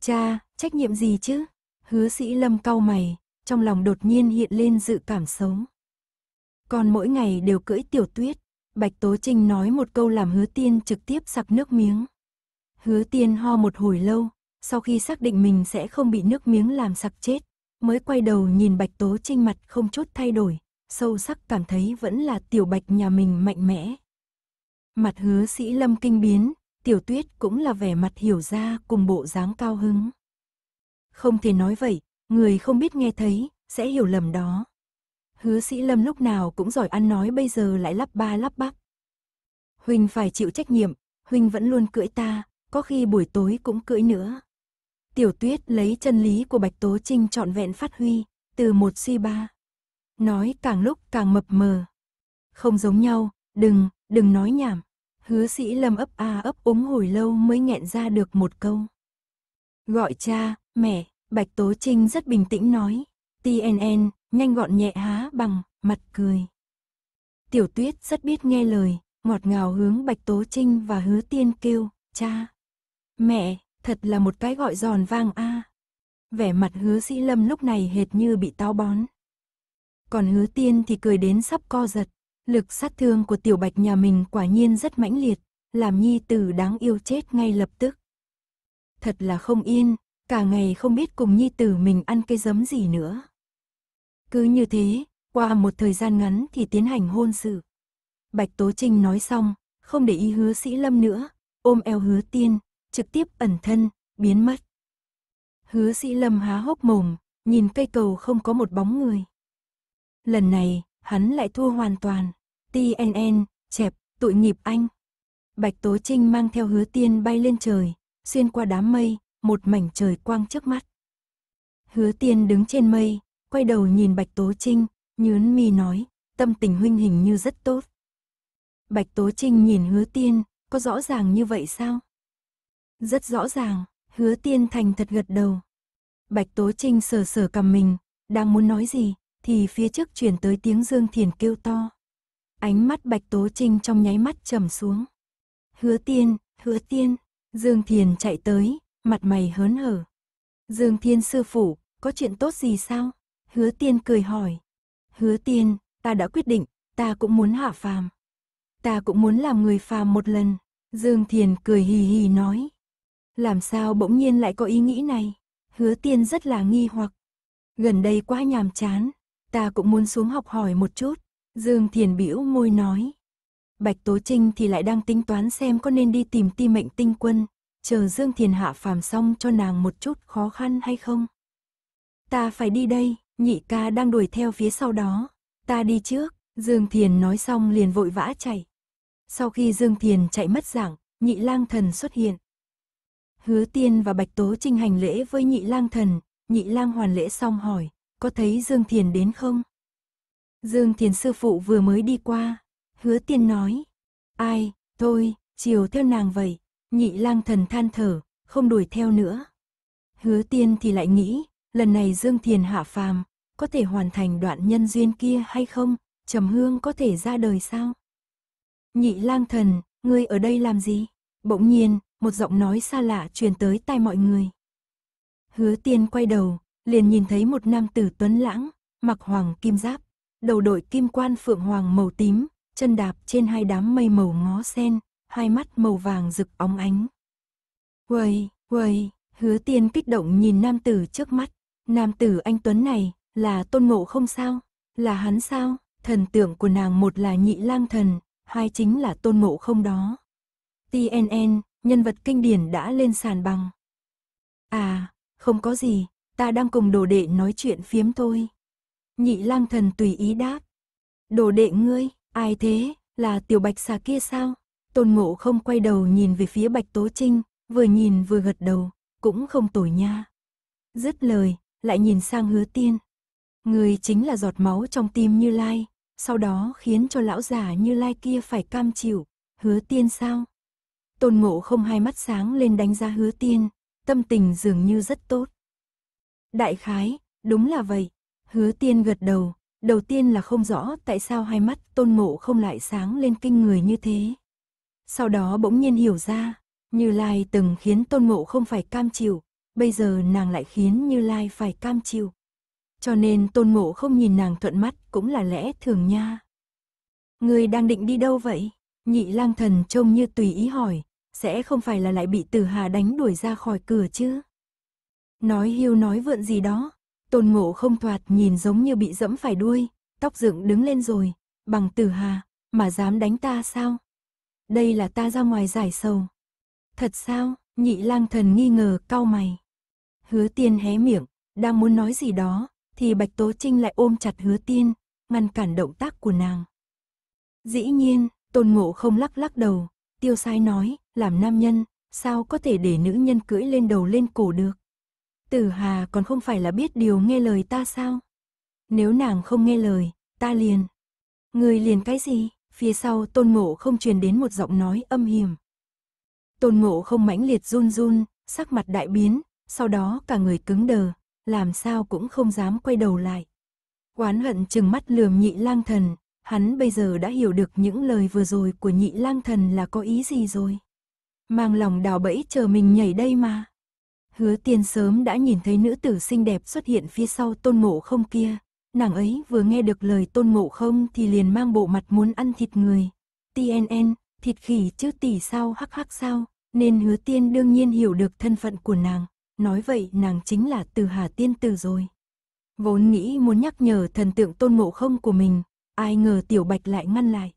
Cha, trách nhiệm gì chứ? Hứa sĩ lâm cau mày, trong lòng đột nhiên hiện lên dự cảm xấu. Còn mỗi ngày đều cưỡi tiểu tuyết, Bạch Tố Trinh nói một câu làm hứa tiên trực tiếp sặc nước miếng. Hứa tiên ho một hồi lâu, sau khi xác định mình sẽ không bị nước miếng làm sặc chết, mới quay đầu nhìn Bạch Tố Trinh mặt không chút thay đổi, sâu sắc cảm thấy vẫn là tiểu bạch nhà mình mạnh mẽ. Mặt hứa sĩ lâm kinh biến, tiểu tuyết cũng là vẻ mặt hiểu ra cùng bộ dáng cao hứng. Không thể nói vậy, người không biết nghe thấy, sẽ hiểu lầm đó. Hứa sĩ lâm lúc nào cũng giỏi ăn nói bây giờ lại lắp ba lắp bắp. Huynh phải chịu trách nhiệm, Huynh vẫn luôn cưỡi ta, có khi buổi tối cũng cưỡi nữa. Tiểu tuyết lấy chân lý của Bạch Tố Trinh trọn vẹn phát huy, từ một suy ba. Nói càng lúc càng mập mờ. Không giống nhau, đừng, đừng nói nhảm. Hứa sĩ lâm ấp a ấp úng hồi lâu mới nghẹn ra được một câu. Gọi cha, Mẹ, Bạch Tố Trinh rất bình tĩnh nói. TNN, nhanh gọn nhẹ há bằng, mặt cười. Tiểu tuyết rất biết nghe lời, ngọt ngào hướng Bạch Tố Trinh và hứa tiên kêu, cha. Mẹ, thật là một cái gọi giòn vang a. À. Vẻ mặt hứa sĩ lâm lúc này hệt như bị táo bón. Còn hứa tiên thì cười đến sắp co giật. Lực sát thương của tiểu bạch nhà mình quả nhiên rất mãnh liệt, làm nhi tử đáng yêu chết ngay lập tức. Thật là không yên, cả ngày không biết cùng nhi tử mình ăn cái giấm gì nữa. Cứ như thế, qua một thời gian ngắn thì tiến hành hôn sự. Bạch Tố Trinh nói xong, không để ý hứa sĩ lâm nữa, ôm eo hứa tiên, trực tiếp ẩn thân, biến mất. Hứa sĩ lâm há hốc mồm, nhìn cây cầu không có một bóng người. Lần này, hắn lại thua hoàn toàn. TNN, chẹp, tội nghiệp anh. Bạch Tố Trinh mang theo hứa tiên bay lên trời, xuyên qua đám mây, một mảnh trời quang trước mắt. Hứa tiên đứng trên mây, quay đầu nhìn Bạch Tố Trinh, nhướn mi nói, tâm tình huynh hình như rất tốt. Bạch Tố Trinh nhìn hứa tiên, có rõ ràng như vậy sao? Rất rõ ràng, hứa tiên thành thật gật đầu. Bạch Tố Trinh sờ sờ cầm mình, đang muốn nói gì, thì phía trước truyền tới tiếng Dương Thiền kêu to. Ánh mắt Bạch Tố Trinh trong nháy mắt trầm xuống. Hứa tiên, hứa tiên, Dương Thiền chạy tới, mặt mày hớn hở. Dương Thiên sư phụ, có chuyện tốt gì sao? Hứa Tiên cười hỏi. Hứa Tiên, ta đã quyết định, ta cũng muốn hạ phàm. Ta cũng muốn làm người phàm một lần. Dương Thiên cười hì hì nói. Làm sao bỗng nhiên lại có ý nghĩ này? Hứa Tiên rất là nghi hoặc. Gần đây quá nhàm chán, ta cũng muốn xuống học hỏi một chút. Dương Thiền bĩu môi nói. Bạch Tố Trinh thì lại đang tính toán xem có nên đi tìm ti mệnh tinh quân, chờ Dương Thiền hạ phàm xong cho nàng một chút khó khăn hay không? Ta phải đi đây, nhị ca đang đuổi theo phía sau đó, ta đi trước, Dương Thiền nói xong liền vội vã chạy. Sau khi Dương Thiền chạy mất dạng, nhị lang thần xuất hiện. Hứa tiên và Bạch Tố Trinh hành lễ với nhị lang thần, nhị lang hoàn lễ xong hỏi, có thấy Dương Thiền đến không? Dương Thiền sư phụ vừa mới đi qua, hứa tiên nói, ai, thôi, chiều theo nàng vậy, Nhị lang thần than thở, không đuổi theo nữa. Hứa tiên thì lại nghĩ, lần này Dương Thiền hạ phàm, có thể hoàn thành đoạn nhân duyên kia hay không, Trầm Hương có thể ra đời sao? Nhị lang thần, ngươi ở đây làm gì? Bỗng nhiên, một giọng nói xa lạ truyền tới tai mọi người. Hứa tiên quay đầu, liền nhìn thấy một nam tử tuấn lãng, mặc hoàng kim giáp, đầu đội kim quan phượng hoàng màu tím, chân đạp trên hai đám mây màu ngó sen, hai mắt màu vàng rực óng ánh. Quầy, quầy, hứa tiên kích động nhìn nam tử trước mắt. Nam tử anh Tuấn này, là tôn ngộ không sao? Là hắn sao? Thần tượng của nàng một là nhị lang thần, hai chính là tôn ngộ không đó. TNN, nhân vật kinh điển đã lên sàn bằng. À, không có gì, ta đang cùng đồ đệ nói chuyện phiếm thôi. Nhị lang thần tùy ý đáp. Đồ đệ ngươi, ai thế, là tiểu bạch xà kia sao? Tôn Ngộ không quay đầu nhìn về phía Bạch Tố Trinh, vừa nhìn vừa gật đầu, cũng không tồi nha. Dứt lời, lại nhìn sang hứa tiên. Người chính là giọt máu trong tim Như Lai, sau đó khiến cho lão giả Như Lai kia phải cam chịu, hứa tiên sao? Tôn Ngộ không hai mắt sáng lên đánh giá hứa tiên, tâm tình dường như rất tốt. Đại khái, đúng là vậy, hứa tiên gật đầu, đầu tiên là không rõ tại sao hai mắt Tôn Ngộ không lại sáng lên kinh người như thế, sau đó bỗng nhiên hiểu ra, Như Lai từng khiến tôn ngộ không phải cam chịu, bây giờ nàng lại khiến Như Lai phải cam chịu. Cho nên tôn ngộ không nhìn nàng thuận mắt cũng là lẽ thường nha. Người đang định đi đâu vậy? Nhị lang thần trông như tùy ý hỏi, sẽ không phải là lại bị tử hà đánh đuổi ra khỏi cửa chứ? Nói hiu nói vượn gì đó, tôn ngộ không thoạt nhìn giống như bị dẫm phải đuôi, tóc dựng đứng lên rồi, bằng tử hà, mà dám đánh ta sao? đây là ta ra ngoài giải sầu. Thật sao, nhị lang thần nghi ngờ, cau mày. Hứa tiên hé miệng, đang muốn nói gì đó, thì Bạch Tố Trinh lại ôm chặt hứa tiên, ngăn cản động tác của nàng. Dĩ nhiên, tôn ngộ không lắc lắc đầu, tiêu sai nói, làm nam nhân, sao có thể để nữ nhân cưỡi lên đầu lên cổ được. Tử Hà còn không phải là biết điều nghe lời ta sao? Nếu nàng không nghe lời, ta liền. Người liền cái gì? phía sau tôn ngộ không truyền đến một giọng nói âm hiểm. Tôn ngộ không mãnh liệt run run, sắc mặt đại biến, sau đó cả người cứng đờ, làm sao cũng không dám quay đầu lại. quán hận chừng mắt lườm nhị lang thần, hắn bây giờ đã hiểu được những lời vừa rồi của nhị lang thần là có ý gì rồi. Mang lòng đào bẫy chờ mình nhảy đây mà. Hứa tiên sớm đã nhìn thấy nữ tử xinh đẹp xuất hiện phía sau tôn ngộ không kia, Nàng ấy vừa nghe được lời tôn ngộ không thì liền mang bộ mặt muốn ăn thịt người. TNN, thịt khỉ chứ tỷ sao hắc hắc sao, nên hứa tiên đương nhiên hiểu được thân phận của nàng. Nói vậy nàng chính là từ hà tiên tử rồi. Vốn nghĩ muốn nhắc nhở thần tượng tôn ngộ không của mình, ai ngờ tiểu bạch lại ngăn lại.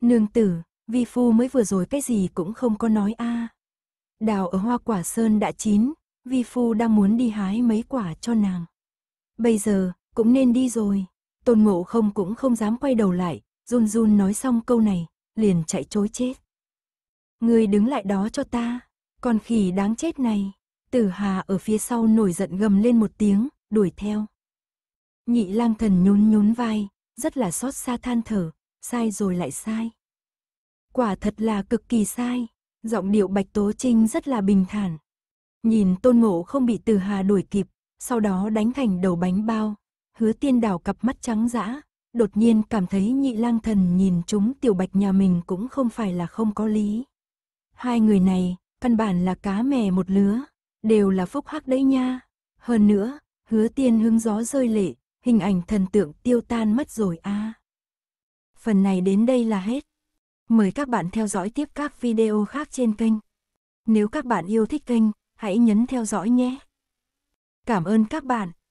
Nương tử, vi phu mới vừa rồi cái gì cũng không có nói a. À. Đào ở hoa quả sơn đã chín, vi phu đang muốn đi hái mấy quả cho nàng. Bây giờ, cũng nên đi rồi. Tôn ngộ không cũng không dám quay đầu lại, run run nói xong câu này, liền chạy chối chết. Người đứng lại đó cho ta, con khỉ đáng chết này. Tử Hà ở phía sau nổi giận gầm lên một tiếng, đuổi theo. Nhị lang thần nhún nhún vai, rất là xót xa than thở, sai rồi lại sai. Quả thật là cực kỳ sai, giọng điệu Bạch Tố Trinh rất là bình thản. Nhìn tôn ngộ không bị Từ Hà đuổi kịp, sau đó đánh thành đầu bánh bao, Hứa tiên đảo cặp mắt trắng dã, đột nhiên cảm thấy nhị lang thần nhìn chúng tiểu bạch nhà mình cũng không phải là không có lý. Hai người này, căn bản là cá mè một lứa, đều là phúc hắc đấy nha. Hơn nữa, hứa tiên hứng gió rơi lệ, hình ảnh thần tượng tiêu tan mất rồi a. À. Phần này đến đây là hết. Mời các bạn theo dõi tiếp các video khác trên kênh. Nếu các bạn yêu thích kênh, hãy nhấn theo dõi nhé. Cảm ơn các bạn.